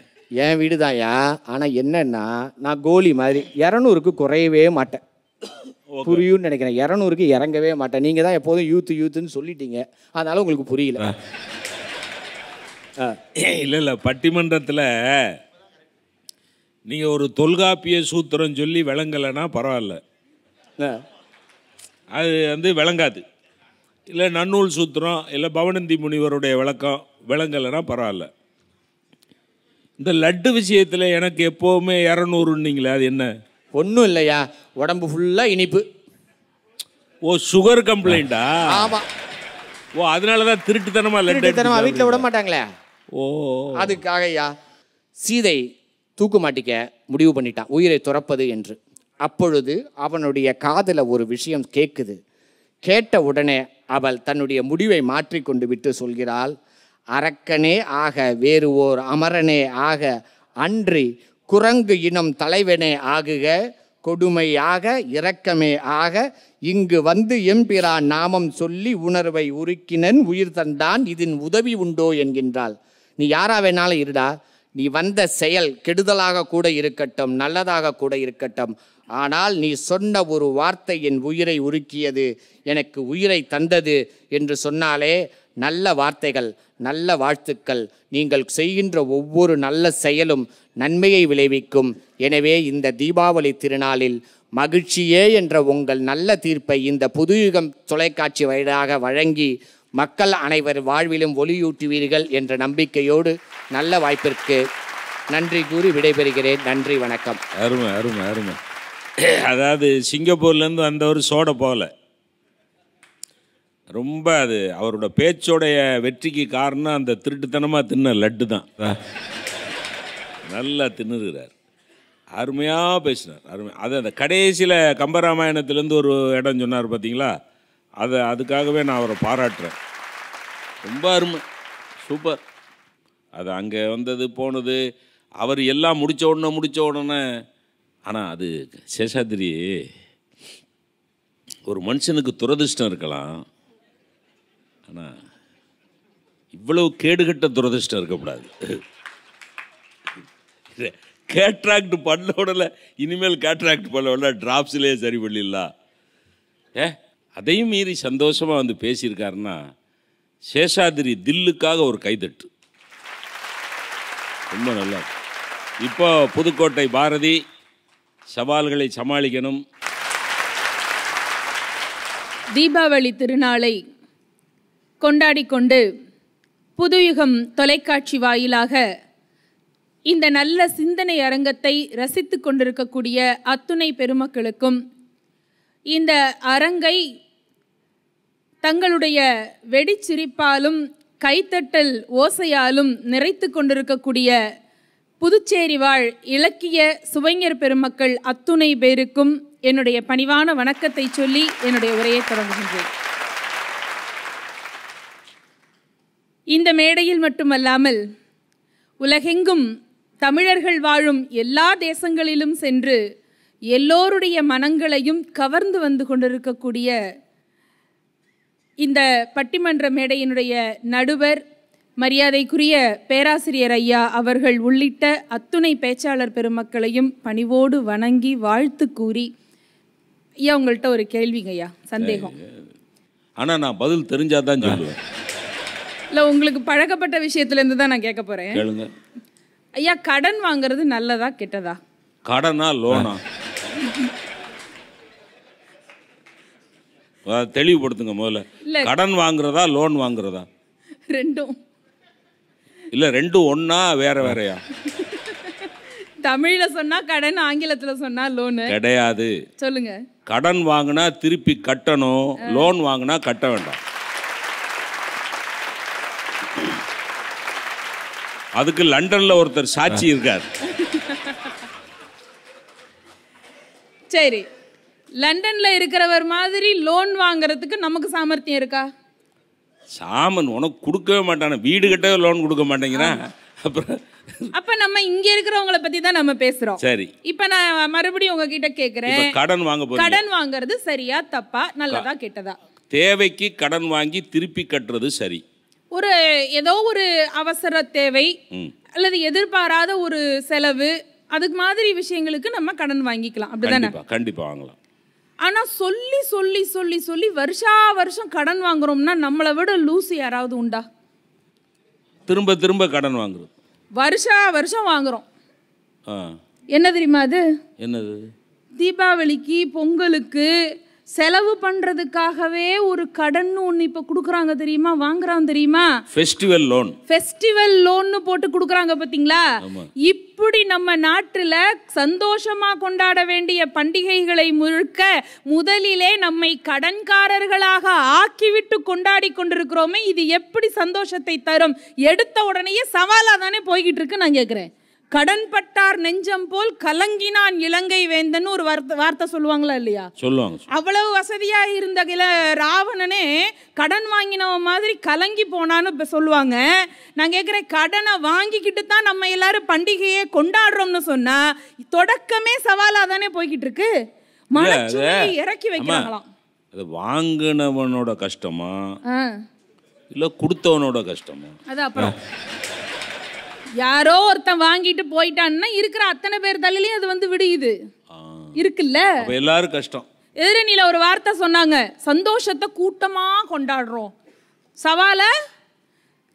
என் வீடு ஐயா ஆனால் என்னென்னா நான் கோலி மாதிரி இரநூறுக்கு குறையவே மாட்டேன் புரியும்னு நினைக்கிறேன் இரநூறுக்கு இறங்கவே மாட்டேன் நீங்கள் தான் எப்போதும் யூத்து யூத்துன்னு சொல்லிட்டீங்க அதனால் உங்களுக்கு புரியல இல்லை இல்லை பட்டிமன்றத்தில் நீங்கள் ஒரு தொல்காப்பிய சூத்திரம் சொல்லி விளங்கலைன்னா பரவாயில்ல அது வந்து விளங்காது இல்லை நன்னூல் சூத்திரம் இல்லை பவனந்தி முனிவருடைய விளக்கம் விளங்கலைன்னா பரவாயில்ல இந்த லட்டு விஷயத்தில் எனக்கு எப்போவுமே இரநூறுன்னீங்களே அது என்ன ஒன்றும் இல்லையா உடம்பு ஃபுல்லாக இனிப்பு ஓ சுகர் கம்ப்ளைண்டா ஆமாம் ஓ அதனால தான் திருட்டுத்தனமாக திருட்டுத்தனமாக வீட்டில் விட மாட்டாங்களே ஓ அதுக்காக ஐயா சீதை தூக்கு மாட்டிக்க முடிவு பண்ணிட்டான் உயிரை துறப்பது என்று அப்பொழுது அவனுடைய காதில் ஒரு விஷயம் கேட்குது கேட்ட உடனே அவள் தன்னுடைய முடிவை மாற்றிக்கொண்டு விட்டு சொல்கிறாள் அரக்கனே ஆக வேறு ஓர் அமரனே ஆக அன்றி குரங்கு இனம் தலைவனே ஆகுக கொடுமையாக இரக்கமே ஆக இங்கு வந்து எம்பிரான் நாமம் சொல்லி உணர்வை உருக்கினன் உயிர் தந்தான் இதன் உதவி உண்டோ என்கின்றாள் நீ யாரா வேணாலும் இருடா நீ வந்த செயல் கெடுதலாக கூட இருக்கட்டும் நல்லதாக கூட இருக்கட்டும் ஆனால் நீ சொன்ன ஒரு வார்த்தை என் உயிரை உருக்கியது எனக்கு உயிரை தந்தது என்று சொன்னாலே நல்ல வார்த்தைகள் நல்ல வாழ்த்துக்கள் நீங்கள் செய்கின்ற ஒவ்வொரு நல்ல செயலும் நன்மையை விளைவிக்கும் எனவே இந்த தீபாவளி திருநாளில் மகிழ்ச்சியே என்ற உங்கள் நல்ல தீர்ப்பை இந்த புதுயுகம் தொலைக்காட்சி வழியாக வழங்கி மக்கள் அனைவர் வாழ்விலும் ஒளியூட்டுவீர்கள் என்ற நம்பிக்கையோடு நல்ல வாய்ப்பிற்கு நன்றி கூறி விடைபெறுகிறேன் நன்றி வணக்கம் அருமை அருமை அருமை அதாவது சிங்கப்பூர்லேருந்து வந்தவர் சோட போகல ரொம்ப அது அவரோட பேச்சோடைய வெற்றிக்கு காரணம் அந்த திருட்டுத்தனமாக தின்ன லட்டு தான் நல்லா தின்னுருக்கிறார் அருமையாக பேசினார் அருமை அது அந்த கடைசியில் கம்பராமாயணத்துலேருந்து ஒரு இடம் சொன்னார் பார்த்தீங்களா அதை அதுக்காகவே நான் அவரை பாராட்டுறேன் ரொம்ப அருமை சூப்பர் அது அங்கே வந்தது போனது அவர் எல்லாம் முடித்த உடனே முடித்த உடனே ஆனால் அது சேஷாத்ரி ஒரு மனுஷனுக்கு துரதிருஷ்டம் இருக்கலாம் ஆனால் இவ்வளவு கேடுகட்ட துரதிருஷ்டம் இருக்கக்கூடாது கேட்ராக்ட் பண்ண உடல இனிமேல் கேட்ராக்ட் பண்ண உடல ட்ராப்ஸ்லேயே சரி பண்ணிடலாம் ஏ அதையும் மீறி சந்தோஷமாக வந்து பேசியிருக்காருன்னா சேஷாதிரி தில்லுக்காக ஒரு கைதட்டு ரொம்ப நல்லா இப்போ புதுக்கோட்டை பாரதி சவால்களை சமாளிக்கணும் தீபாவளி திருநாளை கொண்டாடிக்கொண்டு புதுயுகம் தொலைக்காட்சி வாயிலாக இந்த நல்ல சிந்தனை அரங்கத்தை ரசித்து கொண்டிருக்கக்கூடிய அத்துணை பெருமக்களுக்கும் இந்த அரங்கை தங்களுடைய வெடிச்சிரிப்பாலும் கைத்தட்டல் ஓசையாலும் நிறைத்து கொண்டிருக்கக்கூடிய புதுச்சேரி வாழ் இலக்கிய சுவைஞர் பெருமக்கள் அத்துணை பேருக்கும் என்னுடைய பணிவான வணக்கத்தை சொல்லி என்னுடைய உரையை தொடங்குகின்றேன் இந்த மேடையில் மட்டுமல்லாமல் உலகெங்கும் தமிழர்கள் வாழும் எல்லா தேசங்களிலும் சென்று எல்லோருடைய மனங்களையும் கவர்ந்து வந்து கொண்டிருக்கக்கூடிய இந்த பட்டிமன்ற மேடையினுடைய நடுவர் மரியாதைக்குரிய பேராசிரியர் ஐயா அவர்கள் உள்ளிட்ட அத்துணை பேச்சாளர் பெருமக்களையும் பணிவோடு வணங்கி வாழ்த்து கூறி ஐயா உங்கள்கிட்ட ஒரு கேள்விங்க ஐயா சந்தேகம் ஆனால் நான் பதில் தெரிஞ்சாதான் சொல்லுவேன் இல்லை உங்களுக்கு பழக்கப்பட்ட விஷயத்துலேருந்து தான் நான் கேட்க போகிறேன் ஐயா கடன் வாங்குறது நல்லதா கெட்டதா கடனா லோனா தெளிவுபடுத்துங்க முதல்ல கடன் வாங்குறதா லோன் வாங்குறதா ரெண்டும் இல்ல ரெண்டும் ஒன்னா வேற வேறயா தமிழ்ல சொன்னா கடன் ஆங்கிலத்துல சொன்னா லோனு கிடையாது சொல்லுங்க கடன் வாங்கினா திருப்பி கட்டணும் லோன் வாங்கினா கட்ட வேண்டாம் அதுக்கு லண்டனில் ஒருத்தர் சாட்சி இருக்கார் சரி லண்டனில் இருக்கிறவர் மாதிரி லோன் வாங்குறதுக்கு நமக்கு சாமர்த்தியம் இருக்கா சாமன் உனக்கு கொடுக்கவே மாட்டான வீடு கட்டவே லோன் கொடுக்க மாட்டேங்கிறான் அப்புறம் அப்ப நம்ம இங்க இருக்கிறவங்கள பத்தி தான் நம்ம பேசுறோம் சரி இப்ப நான் மறுபடியும் உங்ககிட்ட கேக்குறேன் கடன் வாங்க கடன் வாங்குறது சரியா தப்பா நல்லதா கெட்டதா தேவைக்கு கடன் வாங்கி திருப்பி கட்டுறது சரி ஒரு ஏதோ ஒரு அவசர தேவை அல்லது எதிர்பாராத ஒரு செலவு அதுக்கு மாதிரி விஷயங்களுக்கு நம்ம கடன் வாங்கிக்கலாம் அப்படிதானே கண்டிப்பா வாங்கலாம் ஆனா சொல்லி சொல்லி சொல்லி சொல்லி வருஷா வருஷம் கடன் வாங்குறோம்னா நம்மளை விட லூஸ் யாராவது உண்டா திரும்ப திரும்ப கடன் வாங்குறோம் வருஷா வருஷம் வாங்குறோம் என்ன தெரியுமா அது என்னது தீபாவளிக்கு பொங்கலுக்கு செலவு பண்றதுக்காகவே ஒரு கடன் ஒன்று இப்போ கொடுக்குறாங்க தெரியுமா வாங்குறாங்க தெரியுமா ஃபெஸ்டிவல் லோன் ஃபெஸ்டிவல் லோன்னு போட்டு கொடுக்குறாங்க பார்த்தீங்களா இப்படி நம்ம நாட்டில் சந்தோஷமா கொண்டாட வேண்டிய பண்டிகைகளை முழுக்க முதலிலே நம்மை கடன்காரர்களாக ஆக்கிவிட்டு கொண்டாடி கொண்டிருக்கிறோமே இது எப்படி சந்தோஷத்தை தரும் எடுத்த உடனே சவாலாக தானே போய்கிட்டு இருக்கு நான் கேட்குறேன் கடன்பட்டார் நெஞ்சம் போல் கலங்கினான் இலங்கை வேந்தன் ஒரு வார்த்தை வார்த்தை சொல்லுவாங்களா இல்லையா சொல்லுவாங்க அவ்வளவு வசதியா இருந்த ராவணனே கடன் வாங்கினவன் மாதிரி கலங்கி போனான்னு இப்போ சொல்லுவாங்க நான் கேட்குறேன் கடனை வாங்கிக்கிட்டு தான் நம்ம எல்லாரும் பண்டிகையை கொண்டாடுறோம்னு சொன்னா தொடக்கமே சவாலாக தானே போய்கிட்டு இருக்கு இறக்கி வைக்கிறாங்களாம் அது வாங்கினவனோட கஷ்டமா இல்லை கொடுத்தவனோட கஷ்டமா அது அப்புறம் யாரோ ஒருத்தன் வாங்கிட்டு போயிட்டான்னா இருக்கிற அத்தனை பேர் தலையிலையும் அது வந்து விடியுது இருக்குல்ல எல்லாரும் கஷ்டம் எதிரணியில ஒரு வார்த்தை சொன்னாங்க சந்தோஷத்தை கூட்டமா கொண்டாடுறோம் சவாலை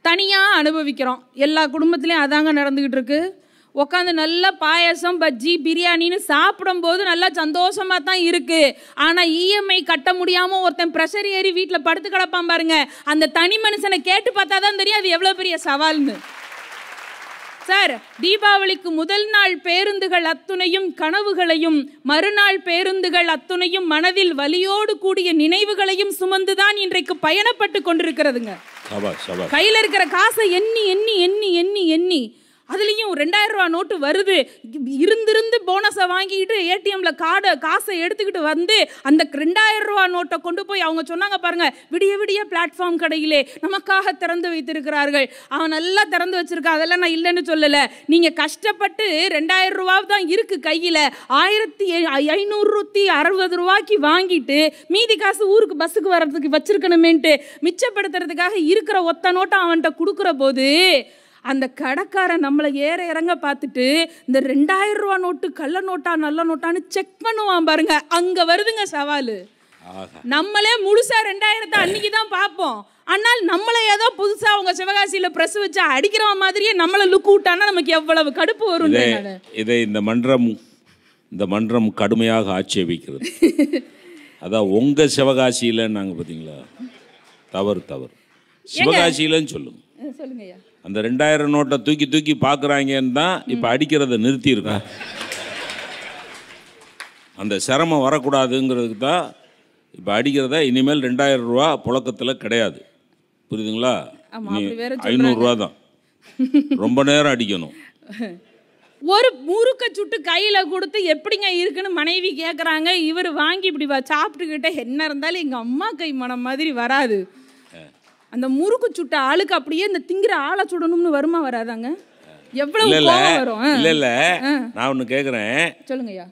தனியா அனுபவிக்கிறோம் எல்லா குடும்பத்திலயும் அதாங்க நடந்துகிட்டு இருக்கு உட்காந்து நல்லா பாயசம் பஜ்ஜி பிரியாணின்னு சாப்பிடும்போது நல்லா சந்தோஷமாக தான் இருக்குது ஆனால் இஎம்ஐ கட்ட முடியாமல் ஒருத்தன் ப்ரெஷர் ஏறி வீட்டில் படுத்து கிடப்பான் பாருங்க அந்த தனி மனுஷனை கேட்டு பார்த்தா தான் தெரியும் அது எவ்வளோ பெரிய சவால்னு சார் தீபாவளிக்கு முதல் நாள் பேருந்துகள் அத்துணையும் கனவுகளையும் மறுநாள் பேருந்துகள் அத்துணையும் மனதில் வலியோடு கூடிய நினைவுகளையும் சுமந்துதான் இன்றைக்கு பயணப்பட்டு கொண்டிருக்கிறதுங்க கையில் இருக்கிற காசை எண்ணி எண்ணி எண்ணி எண்ணி எண்ணி அதுலேயும் ரெண்டாயிரம் ரூபா நோட்டு வருது இருந்திருந்து போனஸை வாங்கிட்டு ஏடிஎம்ல கார்டை காசை எடுத்துக்கிட்டு வந்து அந்த ரெண்டாயிரம் ரூபா நோட்டை கொண்டு போய் அவங்க சொன்னாங்க பாருங்க விடிய விடிய பிளாட்ஃபார்ம் கடையிலே நமக்காக திறந்து வைத்திருக்கிறார்கள் அவன் நல்லா திறந்து வச்சிருக்கா அதெல்லாம் நான் இல்லைன்னு சொல்லலை நீங்கள் கஷ்டப்பட்டு ரெண்டாயிரம் ரூபா தான் இருக்கு கையில் ஆயிரத்தி ஐநூறுத்தி அறுபது ரூபாய்க்கு வாங்கிட்டு மீதி காசு ஊருக்கு பஸ்ஸுக்கு வர்றதுக்கு வச்சிருக்கணுமேன்ட்டு மிச்சப்படுத்துறதுக்காக இருக்கிற ஒத்த நோட்டை அவன்கிட்ட கொடுக்குற போது அந்த கடைக்காரன் நம்மளை ஏற இறங்க பார்த்துட்டு இந்த ரெண்டாயிரம் ரூபா நோட்டு கள்ள நோட்டா நல்ல நோட்டான்னு செக் பண்ணுவான் பாருங்க அங்கே வருதுங்க சவால் நம்மளே முழுசா ரெண்டாயிரத்தை அன்னைக்கு தான் பார்ப்போம் ஆனால் நம்மளை ஏதோ புதுசா அவங்க சிவகாசியில பிரஸ் வச்சு அடிக்கிற மாதிரியே நம்மளை லுக் விட்டானா நமக்கு எவ்வளவு கடுப்பு வரும் இதை இந்த மன்றம் இந்த மன்றம் கடுமையாக ஆட்சேபிக்கிறது அதான் உங்க சிவகாசியில நாங்க பாத்தீங்களா தவறு தவறு சிவகாசியிலன்னு சொல்லுங்க சொல்லுங்க அந்த ரெண்டாயிரம் நோட்டை தூக்கி தூக்கி பார்க்குறாங்கன்னு தான் இப்போ அடிக்கிறத நிறுத்தியிருக்கேன் அந்த சிரமம் வரக்கூடாதுங்கிறதுக்கு தான் இப்போ அடிக்கிறத இனிமேல் ரெண்டாயிரம் ரூபா புழக்கத்தில் கிடையாது புரியுதுங்களா ஐநூறுரூவா தான் ரொம்ப நேரம் அடிக்கணும் ஒரு முறுக்க சுட்டு கையில் கொடுத்து எப்படிங்க இருக்குன்னு மனைவி கேட்குறாங்க இவர் வாங்கி இப்படி வா சாப்பிட்டுக்கிட்ட என்ன இருந்தாலும் எங்கள் அம்மா கை மனம் மாதிரி வராது அந்த முறுக்கு சுட்ட ஆளுக்கு அப்படியே இந்த திங்கிற ஆளை சுடணும்னு வருமா வராதாங்க எவ்வளவு வரும் இல்ல இல்ல நான் ஒண்ணு கேக்குறேன் சொல்லுங்கய்யா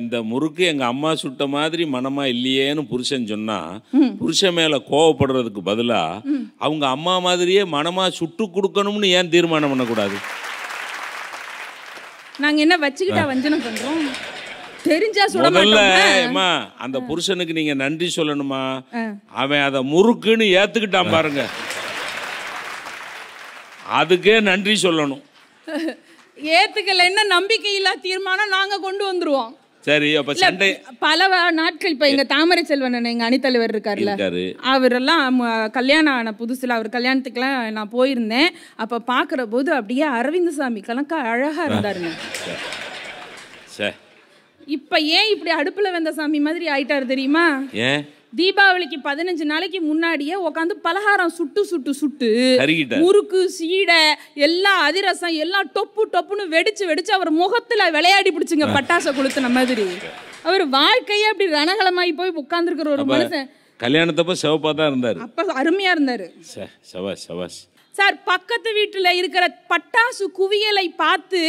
இந்த முறுக்கு எங்க அம்மா சுட்ட மாதிரி மனமா இல்லையேன்னு புருஷன் சொன்னா புருஷன் மேல கோவப்படுறதுக்கு பதிலா அவங்க அம்மா மாதிரியே மனமா சுட்டு கொடுக்கணும்னு ஏன் தீர்மானம் பண்ணக்கூடாது நாங்க என்ன வச்சுக்கிட்டா வஞ்சனம் பண்றோம் தெரிஞ்சா முதல்ல அந்த புருஷனுக்கு நீங்க நன்றி சொல்லணுமா அவன் அதை முறுக்குன்னு ஏத்துக்கிட்டான் பாருங்க அதுக்கே நன்றி சொல்லணும் ஏத்துக்கல நம்பிக்கை நம்பிக்கையில்லா தீர்மானம் நாங்க கொண்டு வந்துருவோம் சரி அப்ப சண்டை பல நாட்கள் இப்ப எங்க தாமரை செல்வன் எங்க அணித்தலைவர் இருக்காருல்ல அவரெல்லாம் கல்யாணம் ஆன புதுசுல அவர் கல்யாணத்துக்கு எல்லாம் நான் போயிருந்தேன் அப்ப பாக்குற போது அப்படியே அரவிந்த சாமி கணக்கா அழகா இருந்தாருங்க சரி இப்போ ஏன் இப்படி அடுப்பில் வந்த சாமி மாதிரி ஆயிட்டாரு தெரியுமா ஏன் தீபாவளிக்கு பதினஞ்சு நாளைக்கு முன்னாடியே உட்காந்து பலகாரம் சுட்டு சுட்டு சுட்டு முறுக்கு சீடை எல்லா அதிரசம் எல்லாம் டொப்பு டொப்புன்னு வெடிச்சு வெடிச்சு அவர் முகத்துல விளையாடி பிடிச்சுங்க பட்டாசை கொளுத்துன மாதிரி அவர் வாழ்க்கையே அப்படி ரணகலமாயி போய் உட்கார்ந்துருக்கிற ஒரு மனுஷன் கல்யாணத்தப்ப சிவப்பா தான் இருந்தாரு அப்ப அருமையா இருந்தாரு சபாஷ் சபாஷ் சார் பக்கத்து வீட்டில் இருக்கிற பட்டாசு குவியலை பார்த்து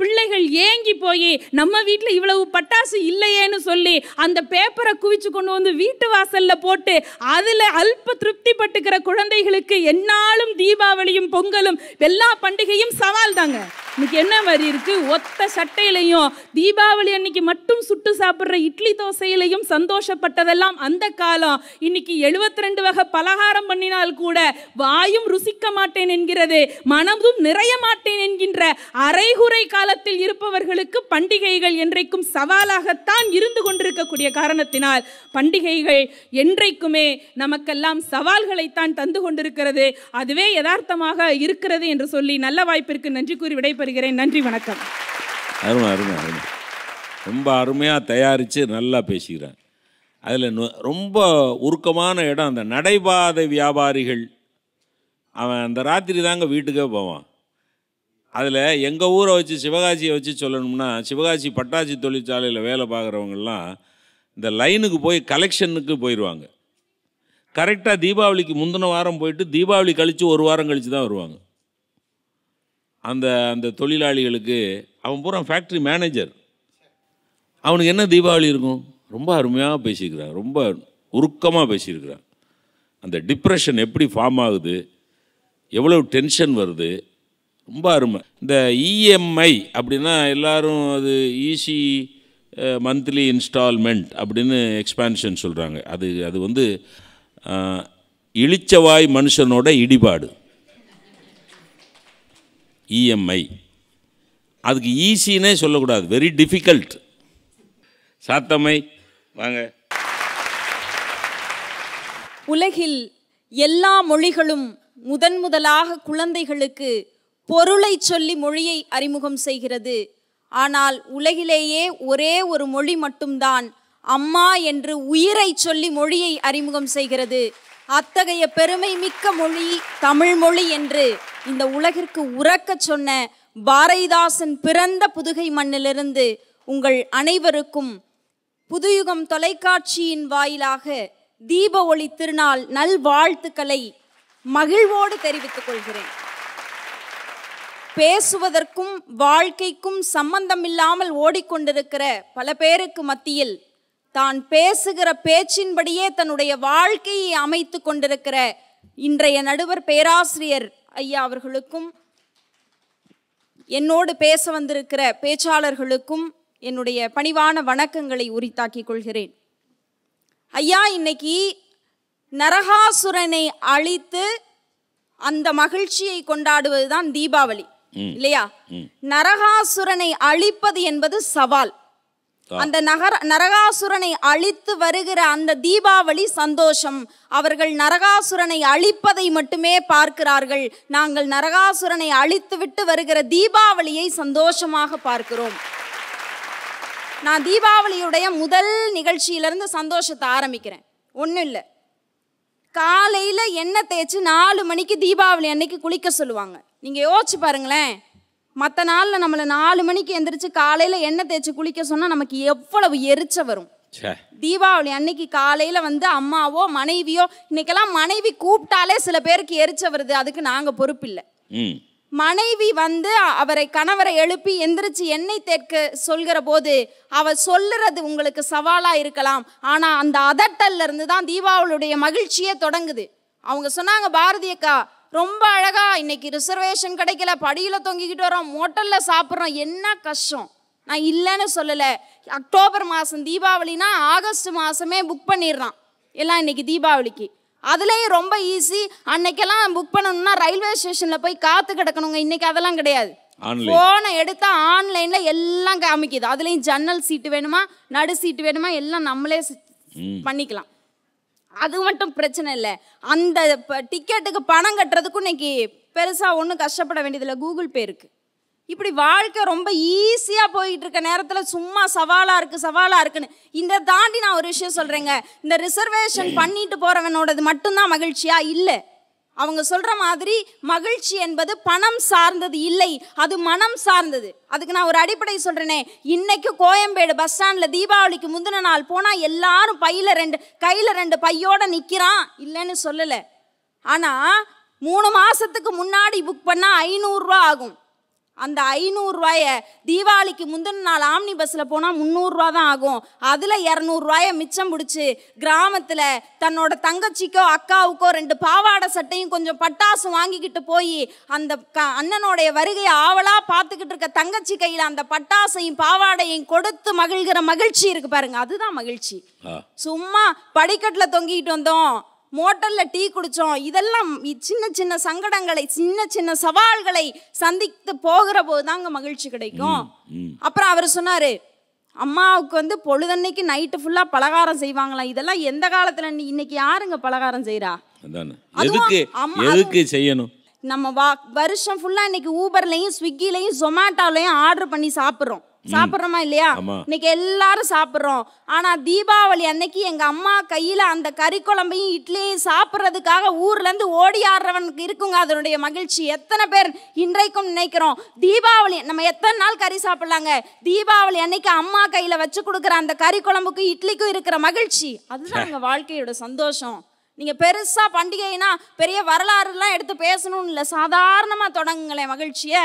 பிள்ளைகள் ஏங்கி போய் நம்ம வீட்டில் இவ்வளவு பட்டாசு இல்லையேன்னு சொல்லி அந்த பேப்பரை குவிச்சு கொண்டு வந்து வீட்டு வாசலில் போட்டு அதில் அல்ப திருப்தி பட்டுக்கிற குழந்தைகளுக்கு என்னாலும் தீபாவளியும் பொங்கலும் எல்லா பண்டிகையும் சவால் தாங்க இன்னைக்கு என்ன மாதிரி இருக்கு ஒத்த சட்டையிலையும் தீபாவளி அன்னைக்கு மட்டும் சுட்டு சாப்பிட்ற இட்லி தோசையிலையும் சந்தோஷப்பட்டதெல்லாம் அந்த காலம் இன்னைக்கு எழுபத்தி ரெண்டு வகை பலகாரம் பண்ணினால் கூட வாயும் ருசிக்க மாட்டேன் மாட்டேன் என்கிறது மனதும் நிறைய மாட்டேன் என்கின்ற அரைகுறை காலத்தில் இருப்பவர்களுக்கு பண்டிகைகள் என்றைக்கும் சவாலாகத்தான் இருந்து கொண்டிருக்கக்கூடிய காரணத்தினால் பண்டிகைகள் என்றைக்குமே நமக்கெல்லாம் சவால்களைத்தான் தந்து கொண்டிருக்கிறது அதுவே யதார்த்தமாக இருக்கிறது என்று சொல்லி நல்ல வாய்ப்பிற்கு நன்றி கூறி விடைபெறுகிறேன் நன்றி வணக்கம் அருமை அருமை அருமை ரொம்ப அருமையாக தயாரித்து நல்லா பேசுகிறேன் அதில் ரொம்ப உருக்கமான இடம் அந்த நடைபாதை வியாபாரிகள் அவன் அந்த ராத்திரி தாங்க வீட்டுக்கே போவான் அதில் எங்கள் ஊரை வச்சு சிவகாசியை வச்சு சொல்லணும்னா சிவகாசி பட்டாசி தொழிற்சாலையில் வேலை பார்க்குறவங்கெல்லாம் இந்த லைனுக்கு போய் கலெக்ஷனுக்கு போயிடுவாங்க கரெக்டாக தீபாவளிக்கு முந்தின வாரம் போயிட்டு தீபாவளி கழித்து ஒரு வாரம் கழித்து தான் வருவாங்க அந்த அந்த தொழிலாளிகளுக்கு அவன் பூரா ஃபேக்ட்ரி மேனேஜர் அவனுக்கு என்ன தீபாவளி இருக்கும் ரொம்ப அருமையாக பேசியிருக்கிறான் ரொம்ப உருக்கமாக பேசியிருக்கிறான் அந்த டிப்ரெஷன் எப்படி ஃபார்ம் ஆகுது எவ்வளோ டென்ஷன் வருது ரொம்ப அருமை இந்த இஎம்ஐ e அப்படின்னா எல்லோரும் அது ஈஸி மந்த்லி இன்ஸ்டால்மெண்ட் அப்படின்னு எக்ஸ்பான்ஷன் சொல்கிறாங்க அது அது வந்து இழிச்சவாய் மனுஷனோட இடிபாடு இஎம்ஐ e அதுக்கு ஈஸினே e சொல்லக்கூடாது வெரி டிஃபிகல்ட் சாத்தம்மை வாங்க உலகில் எல்லா மொழிகளும் முதன் முதலாக குழந்தைகளுக்கு பொருளை சொல்லி மொழியை அறிமுகம் செய்கிறது ஆனால் உலகிலேயே ஒரே ஒரு மொழி மட்டும்தான் அம்மா என்று உயிரை சொல்லி மொழியை அறிமுகம் செய்கிறது அத்தகைய பெருமை மிக்க மொழி தமிழ் மொழி என்று இந்த உலகிற்கு உறக்க சொன்ன பாரதிதாசன் பிறந்த புதுகை மண்ணிலிருந்து உங்கள் அனைவருக்கும் புதுயுகம் தொலைக்காட்சியின் வாயிலாக தீப ஒளி திருநாள் நல்வாழ்த்துக்களை மகிழ்வோடு தெரிவித்துக் கொள்கிறேன் பேசுவதற்கும் வாழ்க்கைக்கும் சம்பந்தமில்லாமல் ஓடிக்கொண்டிருக்கிற பல பேருக்கு மத்தியில் தான் பேசுகிற பேச்சின்படியே தன்னுடைய வாழ்க்கையை அமைத்து கொண்டிருக்கிற இன்றைய நடுவர் பேராசிரியர் ஐயா அவர்களுக்கும் என்னோடு பேச வந்திருக்கிற பேச்சாளர்களுக்கும் என்னுடைய பணிவான வணக்கங்களை உரித்தாக்கிக் கொள்கிறேன் ஐயா இன்னைக்கு நரகாசுரனை அழித்து அந்த மகிழ்ச்சியை கொண்டாடுவதுதான் தீபாவளி இல்லையா நரகாசுரனை அழிப்பது என்பது சவால் அந்த நகர நரகாசுரனை அழித்து வருகிற அந்த தீபாவளி சந்தோஷம் அவர்கள் நரகாசுரனை அழிப்பதை மட்டுமே பார்க்கிறார்கள் நாங்கள் நரகாசுரனை அழித்து விட்டு வருகிற தீபாவளியை சந்தோஷமாக பார்க்கிறோம் நான் தீபாவளியுடைய முதல் நிகழ்ச்சியிலிருந்து சந்தோஷத்தை ஆரம்பிக்கிறேன் ஒன்றும் இல்லை காலையில் எண்ணெய் தேய்ச்சி நாலு மணிக்கு தீபாவளி அன்னைக்கு குளிக்க சொல்லுவாங்க நீங்கள் யோசிச்சு பாருங்களேன் மற்ற நாளில் நம்மளை நாலு மணிக்கு எந்திரிச்சு காலையில் எண்ணெய் தேய்ச்சி குளிக்க சொன்னால் நமக்கு எவ்வளவு எரிச்ச வரும் தீபாவளி அன்னைக்கு காலையில் வந்து அம்மாவோ மனைவியோ இன்னைக்கெல்லாம் மனைவி கூப்பிட்டாலே சில பேருக்கு எரிச்ச வருது அதுக்கு நாங்கள் பொறுப்பில்லை மனைவி வந்து அவரை கணவரை எழுப்பி எந்திரிச்சு எண்ணெய் தேர்க்க சொல்கிற போது அவர் சொல்லுறது உங்களுக்கு சவாலாக இருக்கலாம் ஆனால் அந்த அதட்டல்ல இருந்து தான் தீபாவளியுடைய மகிழ்ச்சியே தொடங்குது அவங்க சொன்னாங்க பாரதியக்கா ரொம்ப அழகா இன்னைக்கு ரிசர்வேஷன் கிடைக்கல படியில் தொங்கிக்கிட்டு வரோம் மோட்டலில் சாப்பிட்றோம் என்ன கஷ்டம் நான் இல்லைன்னு சொல்லலை அக்டோபர் மாதம் தீபாவளினா ஆகஸ்ட் மாதமே புக் பண்ணிடுறான் எல்லாம் இன்னைக்கு தீபாவளிக்கு அதுலேயும் ரொம்ப ஈஸி அன்னைக்கெல்லாம் புக் பண்ணணும்னா ரயில்வே ஸ்டேஷனில் போய் காத்து கிடக்கணுங்க இன்னைக்கு அதெல்லாம் கிடையாது போனை எடுத்தா ஆன்லைன்ல எல்லாம் காமிக்குது அதுலயும் ஜன்னல் சீட்டு வேணுமா நடு சீட்டு வேணுமா எல்லாம் நம்மளே பண்ணிக்கலாம் அது மட்டும் பிரச்சனை இல்லை அந்த டிக்கெட்டுக்கு பணம் கட்டுறதுக்கும் இன்னைக்கு பெருசா ஒன்றும் கஷ்டப்பட வேண்டியதில்லை கூகுள் பே இருக்கு இப்படி வாழ்க்கை ரொம்ப ஈஸியாக போயிட்டு இருக்க நேரத்தில் சும்மா சவாலாக இருக்குது சவாலாக இருக்குன்னு இந்த தாண்டி நான் ஒரு விஷயம் சொல்கிறேங்க இந்த ரிசர்வேஷன் பண்ணிட்டு போகிறவனோடது மட்டும்தான் மகிழ்ச்சியாக இல்லை அவங்க சொல்கிற மாதிரி மகிழ்ச்சி என்பது பணம் சார்ந்தது இல்லை அது மனம் சார்ந்தது அதுக்கு நான் ஒரு அடிப்படை சொல்கிறேனே இன்னைக்கு கோயம்பேடு பஸ் ஸ்டாண்டில் தீபாவளிக்கு முந்தின நாள் போனால் எல்லாரும் பையில் ரெண்டு கையில் ரெண்டு பையோடு நிற்கிறான் இல்லைன்னு சொல்லலை ஆனால் மூணு மாதத்துக்கு முன்னாடி புக் பண்ணால் ஐநூறுரூவா ஆகும் அந்த ஐநூறுரூவாய தீபாவளிக்கு முந்தின நாள் ஆம்னி பஸ்ஸில் போனால் முந்நூறுரூவா தான் ஆகும் அதில் இரநூறுவாய மிச்சம் பிடிச்சி கிராமத்தில் தன்னோட தங்கச்சிக்கோ அக்காவுக்கோ ரெண்டு பாவாடை சட்டையும் கொஞ்சம் பட்டாசும் வாங்கிக்கிட்டு போய் அந்த க அண்ணனுடைய வருகையை ஆவலாக பார்த்துக்கிட்டு இருக்க தங்கச்சி கையில் அந்த பட்டாசையும் பாவாடையும் கொடுத்து மகிழ்கிற மகிழ்ச்சி இருக்கு பாருங்க அதுதான் மகிழ்ச்சி சும்மா படிக்கட்டில் தொங்கிக்கிட்டு வந்தோம் மோட்டரில் டீ குடித்தோம் இதெல்லாம் சின்ன சின்ன சங்கடங்களை சின்ன சின்ன சவால்களை சந்தித்து போகிற போது தாங்க மகிழ்ச்சி கிடைக்கும் அப்புறம் அவர் சொன்னார் அம்மாவுக்கு வந்து பொழுதன்னைக்கு நைட்டு ஃபுல்லாக பலகாரம் செய்வாங்களாம் இதெல்லாம் எந்த காலத்தில் இன்னைக்கு யாருங்க பலகாரம் செய்கிறா எதுக்கு செய்யணும் நம்ம வா வருஷம் ஃபுல்லாக இன்னைக்கு ஊபர்லையும் ஸ்விக்கிலையும் ஜொமேட்டோலையும் ஆர்டர் பண்ணி சாப்பிட்றோம் சாப்பிட்றோமா இல்லையா இன்னைக்கு எல்லாரும் சாப்பிட்றோம் ஆனா தீபாவளி அன்னைக்கு எங்க அம்மா கையில அந்த கறி குழம்பையும் இட்லியும் சாப்பிட்றதுக்காக ஊர்ல இருந்து ஓடி ஆடுறவனுக்கு இருக்குங்க அதனுடைய மகிழ்ச்சி எத்தனை பேர் இன்றைக்கும் நினைக்கிறோம் தீபாவளி நம்ம எத்தனை நாள் கறி சாப்பிடலாங்க தீபாவளி அன்னைக்கு அம்மா கையில வச்சு கொடுக்குற அந்த கறி குழம்புக்கும் இட்லிக்கும் இருக்கிற மகிழ்ச்சி அதுதான் எங்க வாழ்க்கையோட சந்தோஷம் நீங்கள் பெருசாக பண்டிகைனா பெரிய வரலாறுலாம் எடுத்து பேசணும்னு இல்லை சாதாரணமாக தொடங்குங்களேன் மகிழ்ச்சியை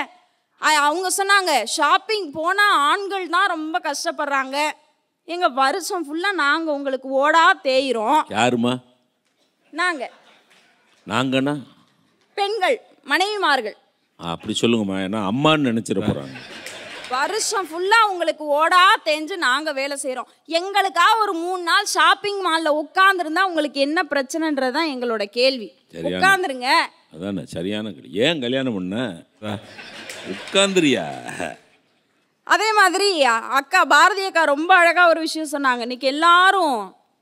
அவங்க சொன்னாங்க ஷாப்பிங் போனால் ஆண்கள் தான் ரொம்ப கஷ்டப்படுறாங்க எங்கள் வருஷம் ஃபுல்லாக நாங்கள் உங்களுக்கு ஓடா தேயிறோம் யாருமா நாங்கள் நாங்கண்ணா பெண்கள் மனைவிமார்கள் அப்படி சொல்லுங்கம்மா ஏன்னா அம்மான்னு நினச்சிட போறாங்க வருஷம் ஃபுல்லாக உங்களுக்கு ஓடா தேஞ்சு நாங்கள் வேலை செய்கிறோம் எங்களுக்காக ஒரு மூணு நாள் ஷாப்பிங் மாலில் உட்காந்துருந்தா உங்களுக்கு என்ன பிரச்சனைன்றது தான் எங்களோட கேள்வி உட்காந்துருங்க அதானே சரியான ஏன் கல்யாணம் பண்ண உட்காந்துரியா அதே மாதிரி அக்கா பாரதி அக்கா ரொம்ப அழகாக ஒரு விஷயம் சொன்னாங்க இன்னைக்கு எல்லாரும்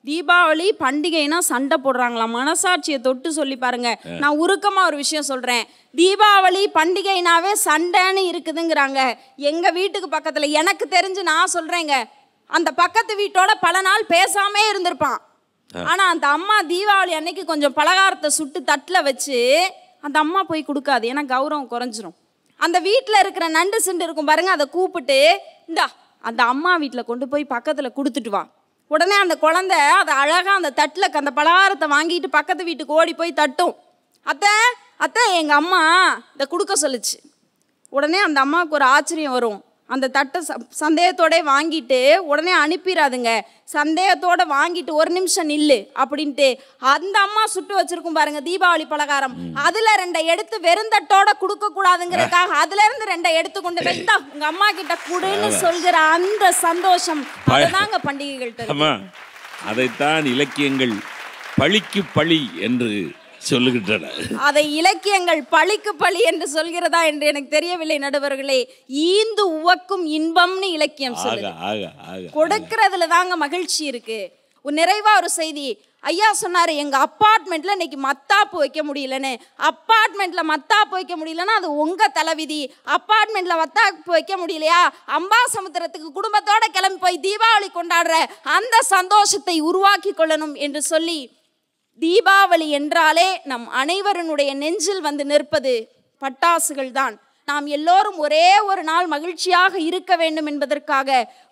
தீபாவளி பண்டிகைனா சண்டை போடுறாங்களா மனசாட்சியை தொட்டு சொல்லி பாருங்க நான் உருக்கமா ஒரு விஷயம் சொல்றேன் தீபாவளி பண்டிகைனாவே சண்டைன்னு இருக்குதுங்கிறாங்க எங்க வீட்டுக்கு பக்கத்துல எனக்கு தெரிஞ்சு நான் சொல்றேங்க அந்த பக்கத்து வீட்டோட பல நாள் பேசாமே இருந்திருப்பான் ஆனா அந்த அம்மா தீபாவளி அன்னைக்கு கொஞ்சம் பலகாரத்தை சுட்டு தட்டில் வச்சு அந்த அம்மா போய் கொடுக்காது ஏன்னா கௌரவம் குறைஞ்சிரும் அந்த வீட்டில் இருக்கிற நண்டு சிண்டு இருக்கும் பாருங்கள் அதை கூப்பிட்டு இந்தா அந்த அம்மா வீட்டில் கொண்டு போய் பக்கத்தில் கொடுத்துட்டு வா உடனே அந்த குழந்த அதை அழகாக அந்த தட்டில் அந்த பலகாரத்தை வாங்கிட்டு பக்கத்து வீட்டுக்கு ஓடி போய் தட்டும் அத்தை அத்தை எங்கள் அம்மா இதை கொடுக்க சொல்லுச்சு உடனே அந்த அம்மாவுக்கு ஒரு ஆச்சரியம் வரும் அந்த தட்டை சந்தேகத்தோட வாங்கிட்டு உடனே அனுப்பிடாதுங்க சந்தேகத்தோட வாங்கிட்டு ஒரு நிமிஷம் நில்லு அப்படின்ட்டு அந்த அம்மா சுட்டு வச்சிருக்கும் பாருங்க தீபாவளி பலகாரம் அதுல ரெண்டை எடுத்து வெறுந்தட்டோட கொடுக்க கூடாதுங்கிறதுக்காக அதுல இருந்து ரெண்டை எடுத்து கொண்டு போய் உங்க அம்மா கிட்ட குடுன்னு சொல்கிற அந்த சந்தோஷம் அதுதாங்க பண்டிகைகள் அதைத்தான் இலக்கியங்கள் பழிக்கு பழி என்று சொல்லுகின்றன அதை இலக்கியங்கள் பழிக்கு பழி என்று சொல்கிறதா என்று எனக்கு தெரியவில்லை நடுவர்களே ஈந்து உவக்கும் இன்பம்னு இலக்கியம் கொடுக்கறதுல தாங்க மகிழ்ச்சி இருக்கு ஒரு நிறைவா ஒரு செய்தி ஐயா சொன்னார் எங்கள் அப்பார்ட்மெண்ட்டில் இன்னைக்கு மத்தாப்பு வைக்க முடியலன்னு அப்பார்ட்மெண்ட்டில் மத்தாப்பு வைக்க முடியலன்னா அது உங்க தலைவிதி அப்பார்ட்மெண்ட்டில் மத்தாப்பு வைக்க முடியலையா அம்பா சமுத்திரத்துக்கு குடும்பத்தோட கிளம்பி போய் தீபாவளி கொண்டாடுற அந்த சந்தோஷத்தை உருவாக்கி கொள்ளணும் என்று சொல்லி தீபாவளி என்றாலே நம் அனைவருடைய நெஞ்சில் வந்து நிற்பது பட்டாசுகள் தான் நாம் எல்லோரும் ஒரே ஒரு நாள் மகிழ்ச்சியாக இருக்க வேண்டும் என்பதற்காக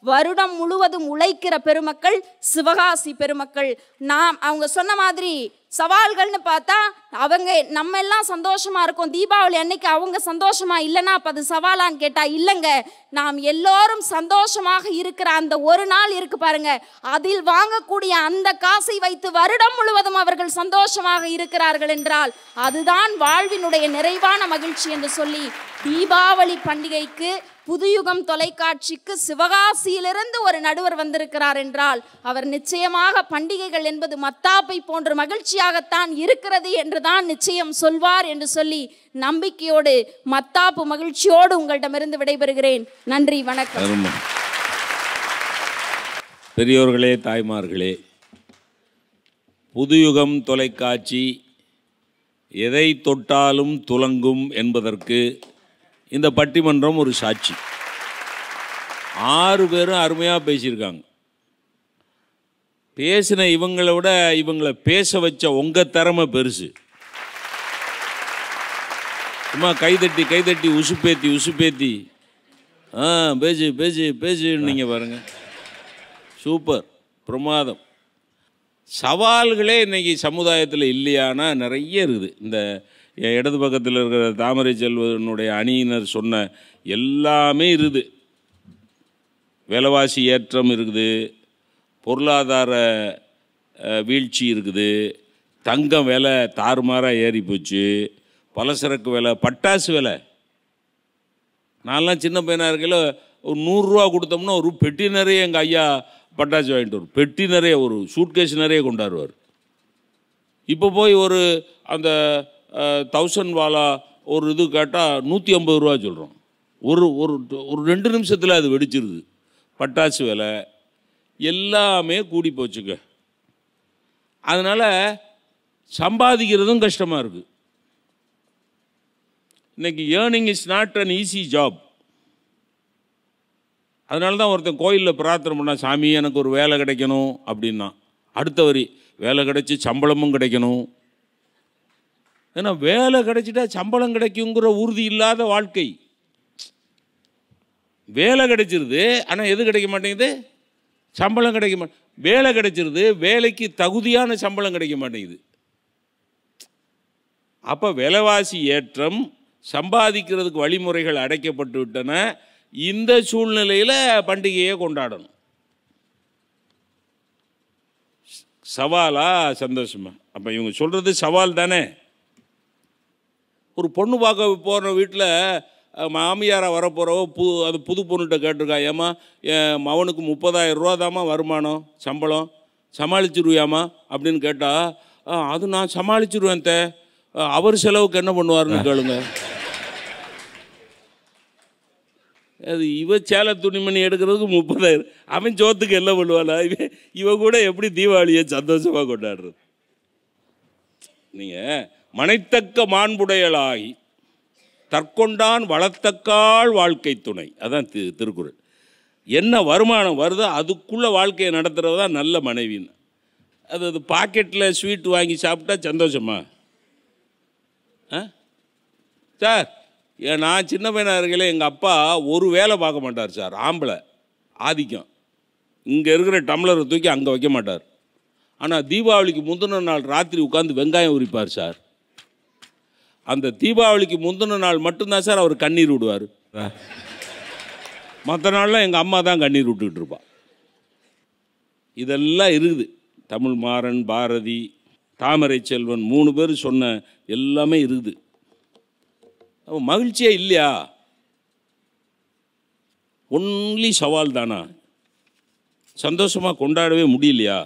வருடம் முழுவதும் உழைக்கிற பெருமக்கள் சிவகாசி பெருமக்கள் நாம் அவங்க சொன்ன மாதிரி சவால்கள்னு பார்த்தா அவங்க நம்ம எல்லாம் சந்தோஷமாக இருக்கோம் தீபாவளி அன்னைக்கு அவங்க சந்தோஷமாக இல்லைன்னா அப்போ அது சவாலான்னு கேட்டால் இல்லைங்க நாம் எல்லோரும் சந்தோஷமாக இருக்கிற அந்த ஒரு நாள் இருக்கு பாருங்க அதில் வாங்கக்கூடிய அந்த காசை வைத்து வருடம் முழுவதும் அவர்கள் சந்தோஷமாக இருக்கிறார்கள் என்றால் அதுதான் வாழ்வினுடைய நிறைவான மகிழ்ச்சி என்று சொல்லி தீபாவளி பண்டிகைக்கு புதுயுகம் தொலைக்காட்சிக்கு சிவகாசியிலிருந்து ஒரு நடுவர் வந்திருக்கிறார் என்றால் அவர் நிச்சயமாக பண்டிகைகள் என்பது மத்தாப்பை போன்ற மகிழ்ச்சியாகத்தான் இருக்கிறது என்றுதான் நிச்சயம் சொல்வார் என்று சொல்லி நம்பிக்கையோடு மத்தாப்பு மகிழ்ச்சியோடு உங்களிடமிருந்து விடைபெறுகிறேன் நன்றி வணக்கம் பெரியோர்களே தாய்மார்களே புதுயுகம் தொலைக்காட்சி எதை தொட்டாலும் துலங்கும் என்பதற்கு இந்த பட்டிமன்றம் ஒரு சாட்சி ஆறு பேரும் அருமையாக பேசியிருக்காங்க பேசின இவங்களை விட இவங்களை பேச வச்ச உங்கள் திறமை பெருசு சும்மா கைதட்டி கைதட்டி உசுப்பேத்தி உசுப்பேத்தி ஆ பேசு பேசு நீங்கள் பாருங்கள் சூப்பர் பிரமாதம் சவால்களே இன்றைக்கி சமுதாயத்தில் இல்லையானா நிறைய இருக்குது இந்த என் இடது பக்கத்தில் இருக்கிற தாமரை செல்வனுடைய அணியினர் சொன்ன எல்லாமே இருக்குது விலைவாசி ஏற்றம் இருக்குது பொருளாதார வீழ்ச்சி இருக்குது தங்கம் விலை தாறுமாறாக ஏறி போச்சு பலசரக்கு விலை பட்டாசு விலை நான்லாம் சின்ன பையனாக இருக்கையில் ஒரு நூறுரூவா கொடுத்தோம்னா ஒரு பெட்டி நிறைய எங்கள் ஐயா பட்டாசு வாங்கிட்டு வரும் பெட்டி நிறைய ஒரு சூட்கேஸ் நிறைய கொண்டாடுவார் இப்போ போய் ஒரு அந்த தௌசண்ட் வாலா ஒரு இது கேட்டால் நூற்றி ஐம்பது ரூபா சொல்கிறோம் ஒரு ஒரு ஒரு ரெண்டு நிமிஷத்தில் அது வெடிச்சிருது பட்டாசு விலை எல்லாமே கூடி போச்சுங்க அதனால் சம்பாதிக்கிறதும் கஷ்டமாக இருக்குது இன்றைக்கி earning is not an easy job அதனால தான் ஒருத்தன் கோயிலில் பிரார்த்தனை பண்ணால் சாமி எனக்கு ஒரு வேலை கிடைக்கணும் அப்படின்னா அடுத்த வரி வேலை கிடைச்சி சம்பளமும் கிடைக்கணும் ஏன்னா வேலை கிடைச்சிட்டா சம்பளம் கிடைக்குங்கிற உறுதி இல்லாத வாழ்க்கை வேலை கிடைச்சிருது ஆனால் எது கிடைக்க மாட்டேங்குது சம்பளம் கிடைக்க மாட்டேன் வேலை கிடைச்சிருது வேலைக்கு தகுதியான சம்பளம் கிடைக்க மாட்டேங்குது அப்போ விலைவாசி ஏற்றம் சம்பாதிக்கிறதுக்கு வழிமுறைகள் அடைக்கப்பட்டு விட்டன இந்த சூழ்நிலையில் பண்டிகையை கொண்டாடணும் சவாலா சந்தோஷமா அப்போ இவங்க சொல்கிறது சவால் தானே ஒரு பொண்ணு பார்க்க போகிற வீட்டில் மாமியாராக வரப்போகிறவோ புது அது புது பொண்ணுகிட்ட கேட்டிருக்கா ஏம்மா என் மவனுக்கு முப்பதாயிரம் ரூபா தாம்மா வருமானம் சம்பளம் சமாளிச்சிருவியாம்மா அப்படின்னு கேட்டால் அது நான் சமாளிச்சிருவேன் தே அவர் செலவுக்கு என்ன பண்ணுவார்னு கேளுங்க அது இவ சேலை துணிமணி எடுக்கிறதுக்கு முப்பதாயிரம் அவன் சோத்துக்கு எல்லாம் பண்ணுவாளா இவ இவ கூட எப்படி தீபாவளியை சந்தோஷமாக கொண்டாடுறது நீங்கள் மனைத்தக்க மாண்புடையலாய் தற்கொண்டான் வளத்தக்காள் வாழ்க்கை துணை அதான் தி திருக்குறள் என்ன வருமானம் வருதோ அதுக்குள்ளே வாழ்க்கையை நடத்துகிறது தான் நல்ல மனைவின்னு அது அது பாக்கெட்டில் ஸ்வீட் வாங்கி சாப்பிட்டா சந்தோஷமா ஆ சார் நான் சின்ன பையனாக இருக்கலே எங்கள் அப்பா ஒரு வேலை பார்க்க மாட்டார் சார் ஆம்பளை ஆதிக்கம் இங்கே இருக்கிற டம்ளரை தூக்கி அங்கே வைக்க மாட்டார் ஆனால் தீபாவளிக்கு முந்தின நாள் ராத்திரி உட்காந்து வெங்காயம் உரிப்பார் சார் அந்த தீபாவளிக்கு முந்தின நாள் மட்டும்தான் சார் அவர் கண்ணீர் விடுவார் மற்ற நாள்லாம் எங்கள் அம்மா தான் கண்ணீர் விட்டுக்கிட்டு இருப்பான் இதெல்லாம் இருக்குது தமிழ் மாறன் பாரதி தாமரை செல்வன் மூணு பேர் சொன்ன எல்லாமே இருக்குது அவன் மகிழ்ச்சியே இல்லையா ஒன்லி சவால் தானா சந்தோஷமாக கொண்டாடவே முடியலையா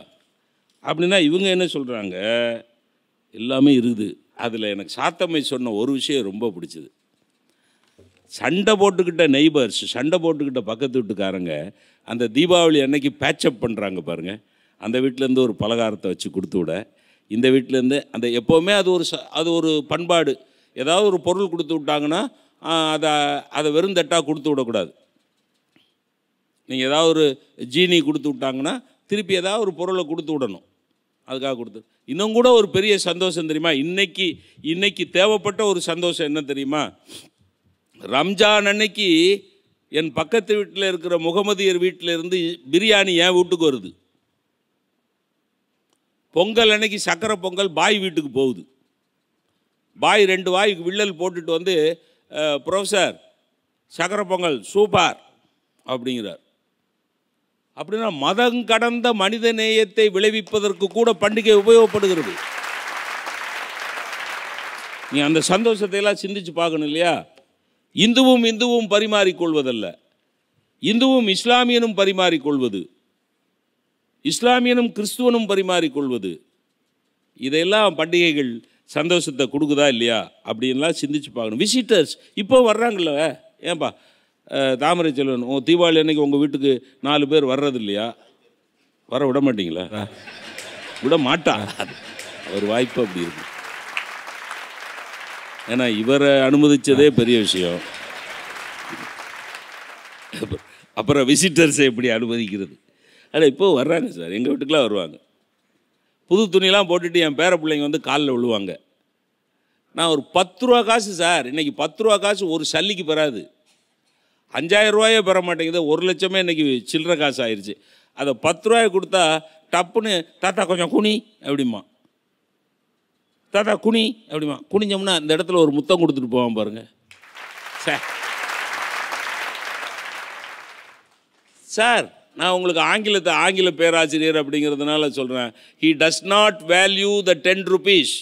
அப்படின்னா இவங்க என்ன சொல்கிறாங்க எல்லாமே இருக்குது அதில் எனக்கு சாத்தம்மை சொன்ன ஒரு விஷயம் ரொம்ப பிடிச்சிது சண்டை போட்டுக்கிட்ட நெய்பர்ஸ் சண்டை போட்டுக்கிட்ட பக்கத்து வீட்டுக்காரங்க அந்த தீபாவளி அன்னைக்கு பேச்சப் பண்ணுறாங்க பாருங்கள் அந்த வீட்டிலேருந்து ஒரு பலகாரத்தை வச்சு கொடுத்து விட இந்த வீட்டிலேருந்து அந்த எப்போவுமே அது ஒரு அது ஒரு பண்பாடு ஏதாவது ஒரு பொருள் கொடுத்து விட்டாங்கன்னா அதை அதை வெறும் தட்டாக கொடுத்து விடக்கூடாது நீங்கள் ஏதாவது ஒரு ஜீனி கொடுத்து விட்டாங்கன்னா திருப்பி ஏதாவது ஒரு பொருளை கொடுத்து விடணும் அதுக்காக கொடுத்து இன்னும் கூட ஒரு பெரிய சந்தோஷம் தெரியுமா இன்னைக்கு இன்னைக்கு தேவைப்பட்ட ஒரு சந்தோஷம் என்ன தெரியுமா ரம்ஜான் அன்னைக்கு என் பக்கத்து வீட்டில் இருக்கிற முகமதியர் வீட்டில் இருந்து பிரியாணி என் வீட்டுக்கு வருது பொங்கல் அன்னைக்கு சக்கரை பொங்கல் பாய் வீட்டுக்கு போகுது பாய் ரெண்டு வாய்க்கு வில்லல் போட்டுட்டு வந்து ப்ரொஃபஸர் சக்கரை பொங்கல் சூப்பர் அப்படிங்கிறார் அப்படின்னா மதம் கடந்த மனித நேயத்தை விளைவிப்பதற்கு கூட பண்டிகை உபயோகப்படுகிறது நீ அந்த சந்தோஷத்தை எல்லாம் சிந்திச்சு பார்க்கணும் இல்லையா இந்துவும் இந்துவும் பரிமாறிக்கொள்வதல்ல இந்துவும் இஸ்லாமியனும் பரிமாறிக்கொள்வது இஸ்லாமியனும் கிறிஸ்துவனும் பரிமாறிக்கொள்வது இதையெல்லாம் பண்டிகைகள் சந்தோஷத்தை கொடுக்குதா இல்லையா அப்படின்லாம் சிந்திச்சு பார்க்கணும் விசிட்டர்ஸ் இப்போ வர்றாங்கல்ல ஏன்பா தாமரை செல்வன் உங்கள் தீபாவளி அன்னைக்கு உங்கள் வீட்டுக்கு நாலு பேர் வர்றது இல்லையா வர விட மாட்டிங்களா விட மாட்டா ஒரு வாய்ப்பு அப்படி இருக்கு ஏன்னா இவரை அனுமதித்ததே பெரிய விஷயம் அப்புறம் விசிட்டர்ஸை எப்படி அனுமதிக்கிறது ஆனால் இப்போது வர்றாங்க சார் எங்கள் வீட்டுக்கெலாம் வருவாங்க புது துணியெலாம் போட்டுட்டு என் பேர பிள்ளைங்க வந்து காலில் விழுவாங்க நான் ஒரு பத்து ரூபா காசு சார் இன்றைக்கி பத்து ரூபா காசு ஒரு சல்லிக்கு பெறாது அஞ்சாயிரம் ரூபாயே பெற மாட்டேங்குது ஒரு லட்சமே இன்றைக்கி சில்லற காசு ஆயிடுச்சு அதை பத்து ரூபாய் கொடுத்தா டப்புன்னு தாத்தா கொஞ்சம் குனி அப்படிமா தாத்தா குனி அப்படிமா குனிஞ்சோம்னா இந்த இடத்துல ஒரு முத்தம் கொடுத்துட்டு போவான் பாருங்கள் சார் சார் நான் உங்களுக்கு ஆங்கிலத்தை ஆங்கில பேராசிரியர் அப்படிங்கிறதுனால சொல்கிறேன் he does not value the ten rupees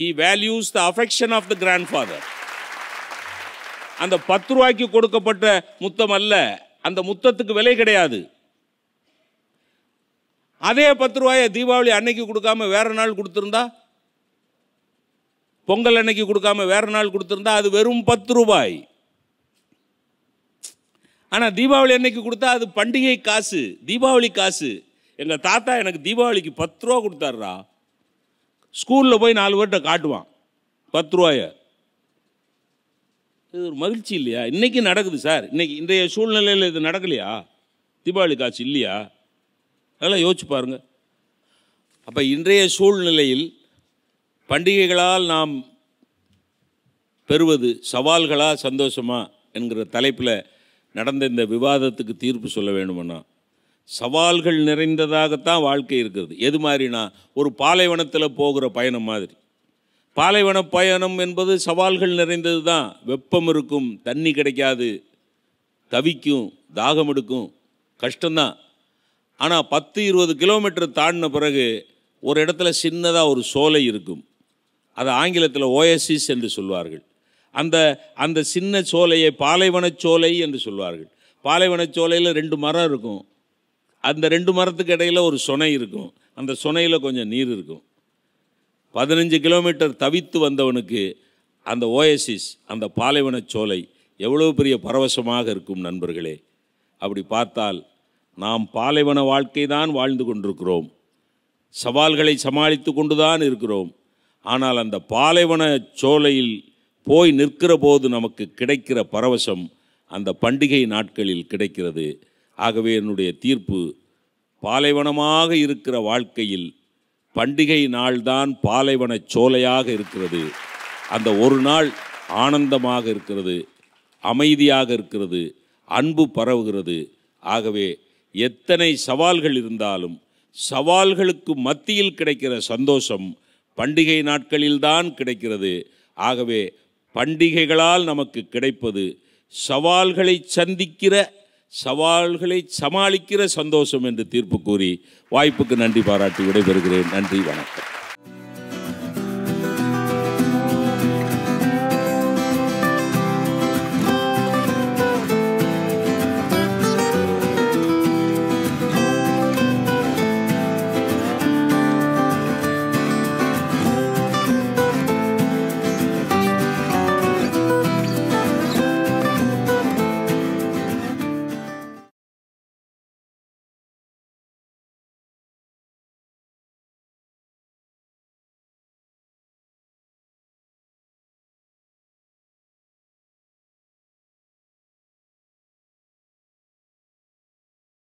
he values the affection of the grandfather அந்த பத்து ரூபாய்க்கு கொடுக்கப்பட்ட முத்தம் அல்ல அந்த முத்தத்துக்கு விலை கிடையாது அதே பத்து ரூபாயை தீபாவளி அன்னைக்கு கொடுக்காம வேற நாள் கொடுத்துருந்தா பொங்கல் அன்னைக்கு கொடுக்காம வேற நாள் கொடுத்துருந்தா அது வெறும் பத்து ரூபாய் ஆனால் தீபாவளி அன்னைக்கு கொடுத்தா அது பண்டிகை காசு தீபாவளி காசு எங்கள் தாத்தா எனக்கு தீபாவளிக்கு பத்து ரூபா கொடுத்தாருரா ஸ்கூலில் போய் நாலு பேர்கிட்ட காட்டுவான் பத்து ரூபாயை இது ஒரு மகிழ்ச்சி இல்லையா இன்றைக்கி நடக்குது சார் இன்றைக்கி இன்றைய சூழ்நிலையில் இது நடக்கலையா தீபாவளி காட்சி இல்லையா அதெல்லாம் யோசிச்சு பாருங்கள் அப்போ இன்றைய சூழ்நிலையில் பண்டிகைகளால் நாம் பெறுவது சவால்களா சந்தோஷமா என்கிற தலைப்பில் நடந்த இந்த விவாதத்துக்கு தீர்ப்பு சொல்ல வேண்டுமன்னா சவால்கள் நிறைந்ததாகத்தான் வாழ்க்கை இருக்கிறது எது மாதிரினா ஒரு பாலைவனத்தில் போகிற பயணம் மாதிரி பாலைவன பயணம் என்பது சவால்கள் நிறைந்தது தான் வெப்பம் இருக்கும் தண்ணி கிடைக்காது தவிக்கும் தாகம் எடுக்கும் கஷ்டம்தான் ஆனால் பத்து இருபது கிலோமீட்டர் தாண்டின பிறகு ஒரு இடத்துல சின்னதாக ஒரு சோலை இருக்கும் அது ஆங்கிலத்தில் ஓஎஸ்இஸ் என்று சொல்வார்கள் அந்த அந்த சின்ன சோலையை பாலைவன சோலை என்று சொல்வார்கள் பாலைவன சோலையில் ரெண்டு மரம் இருக்கும் அந்த ரெண்டு மரத்துக்கு இடையில் ஒரு சுனை இருக்கும் அந்த சுனையில் கொஞ்சம் நீர் இருக்கும் பதினஞ்சு கிலோமீட்டர் தவித்து வந்தவனுக்கு அந்த ஓஎசிஸ் அந்த பாலைவன சோலை எவ்வளோ பெரிய பரவசமாக இருக்கும் நண்பர்களே அப்படி பார்த்தால் நாம் பாலைவன வாழ்க்கை தான் வாழ்ந்து கொண்டிருக்கிறோம் சவால்களை சமாளித்து கொண்டு தான் இருக்கிறோம் ஆனால் அந்த பாலைவன சோலையில் போய் நிற்கிற போது நமக்கு கிடைக்கிற பரவசம் அந்த பண்டிகை நாட்களில் கிடைக்கிறது ஆகவே என்னுடைய தீர்ப்பு பாலைவனமாக இருக்கிற வாழ்க்கையில் பண்டிகை நாள்தான் பாலைவன சோலையாக இருக்கிறது அந்த ஒரு நாள் ஆனந்தமாக இருக்கிறது அமைதியாக இருக்கிறது அன்பு பரவுகிறது ஆகவே எத்தனை சவால்கள் இருந்தாலும் சவால்களுக்கு மத்தியில் கிடைக்கிற சந்தோஷம் பண்டிகை நாட்களில்தான் கிடைக்கிறது ஆகவே பண்டிகைகளால் நமக்கு கிடைப்பது சவால்களை சந்திக்கிற சவால்களை சமாளிக்கிற சந்தோஷம் என்று தீர்ப்பு கூறி வாய்ப்புக்கு நன்றி பாராட்டி விடைபெறுகிறேன் நன்றி வணக்கம்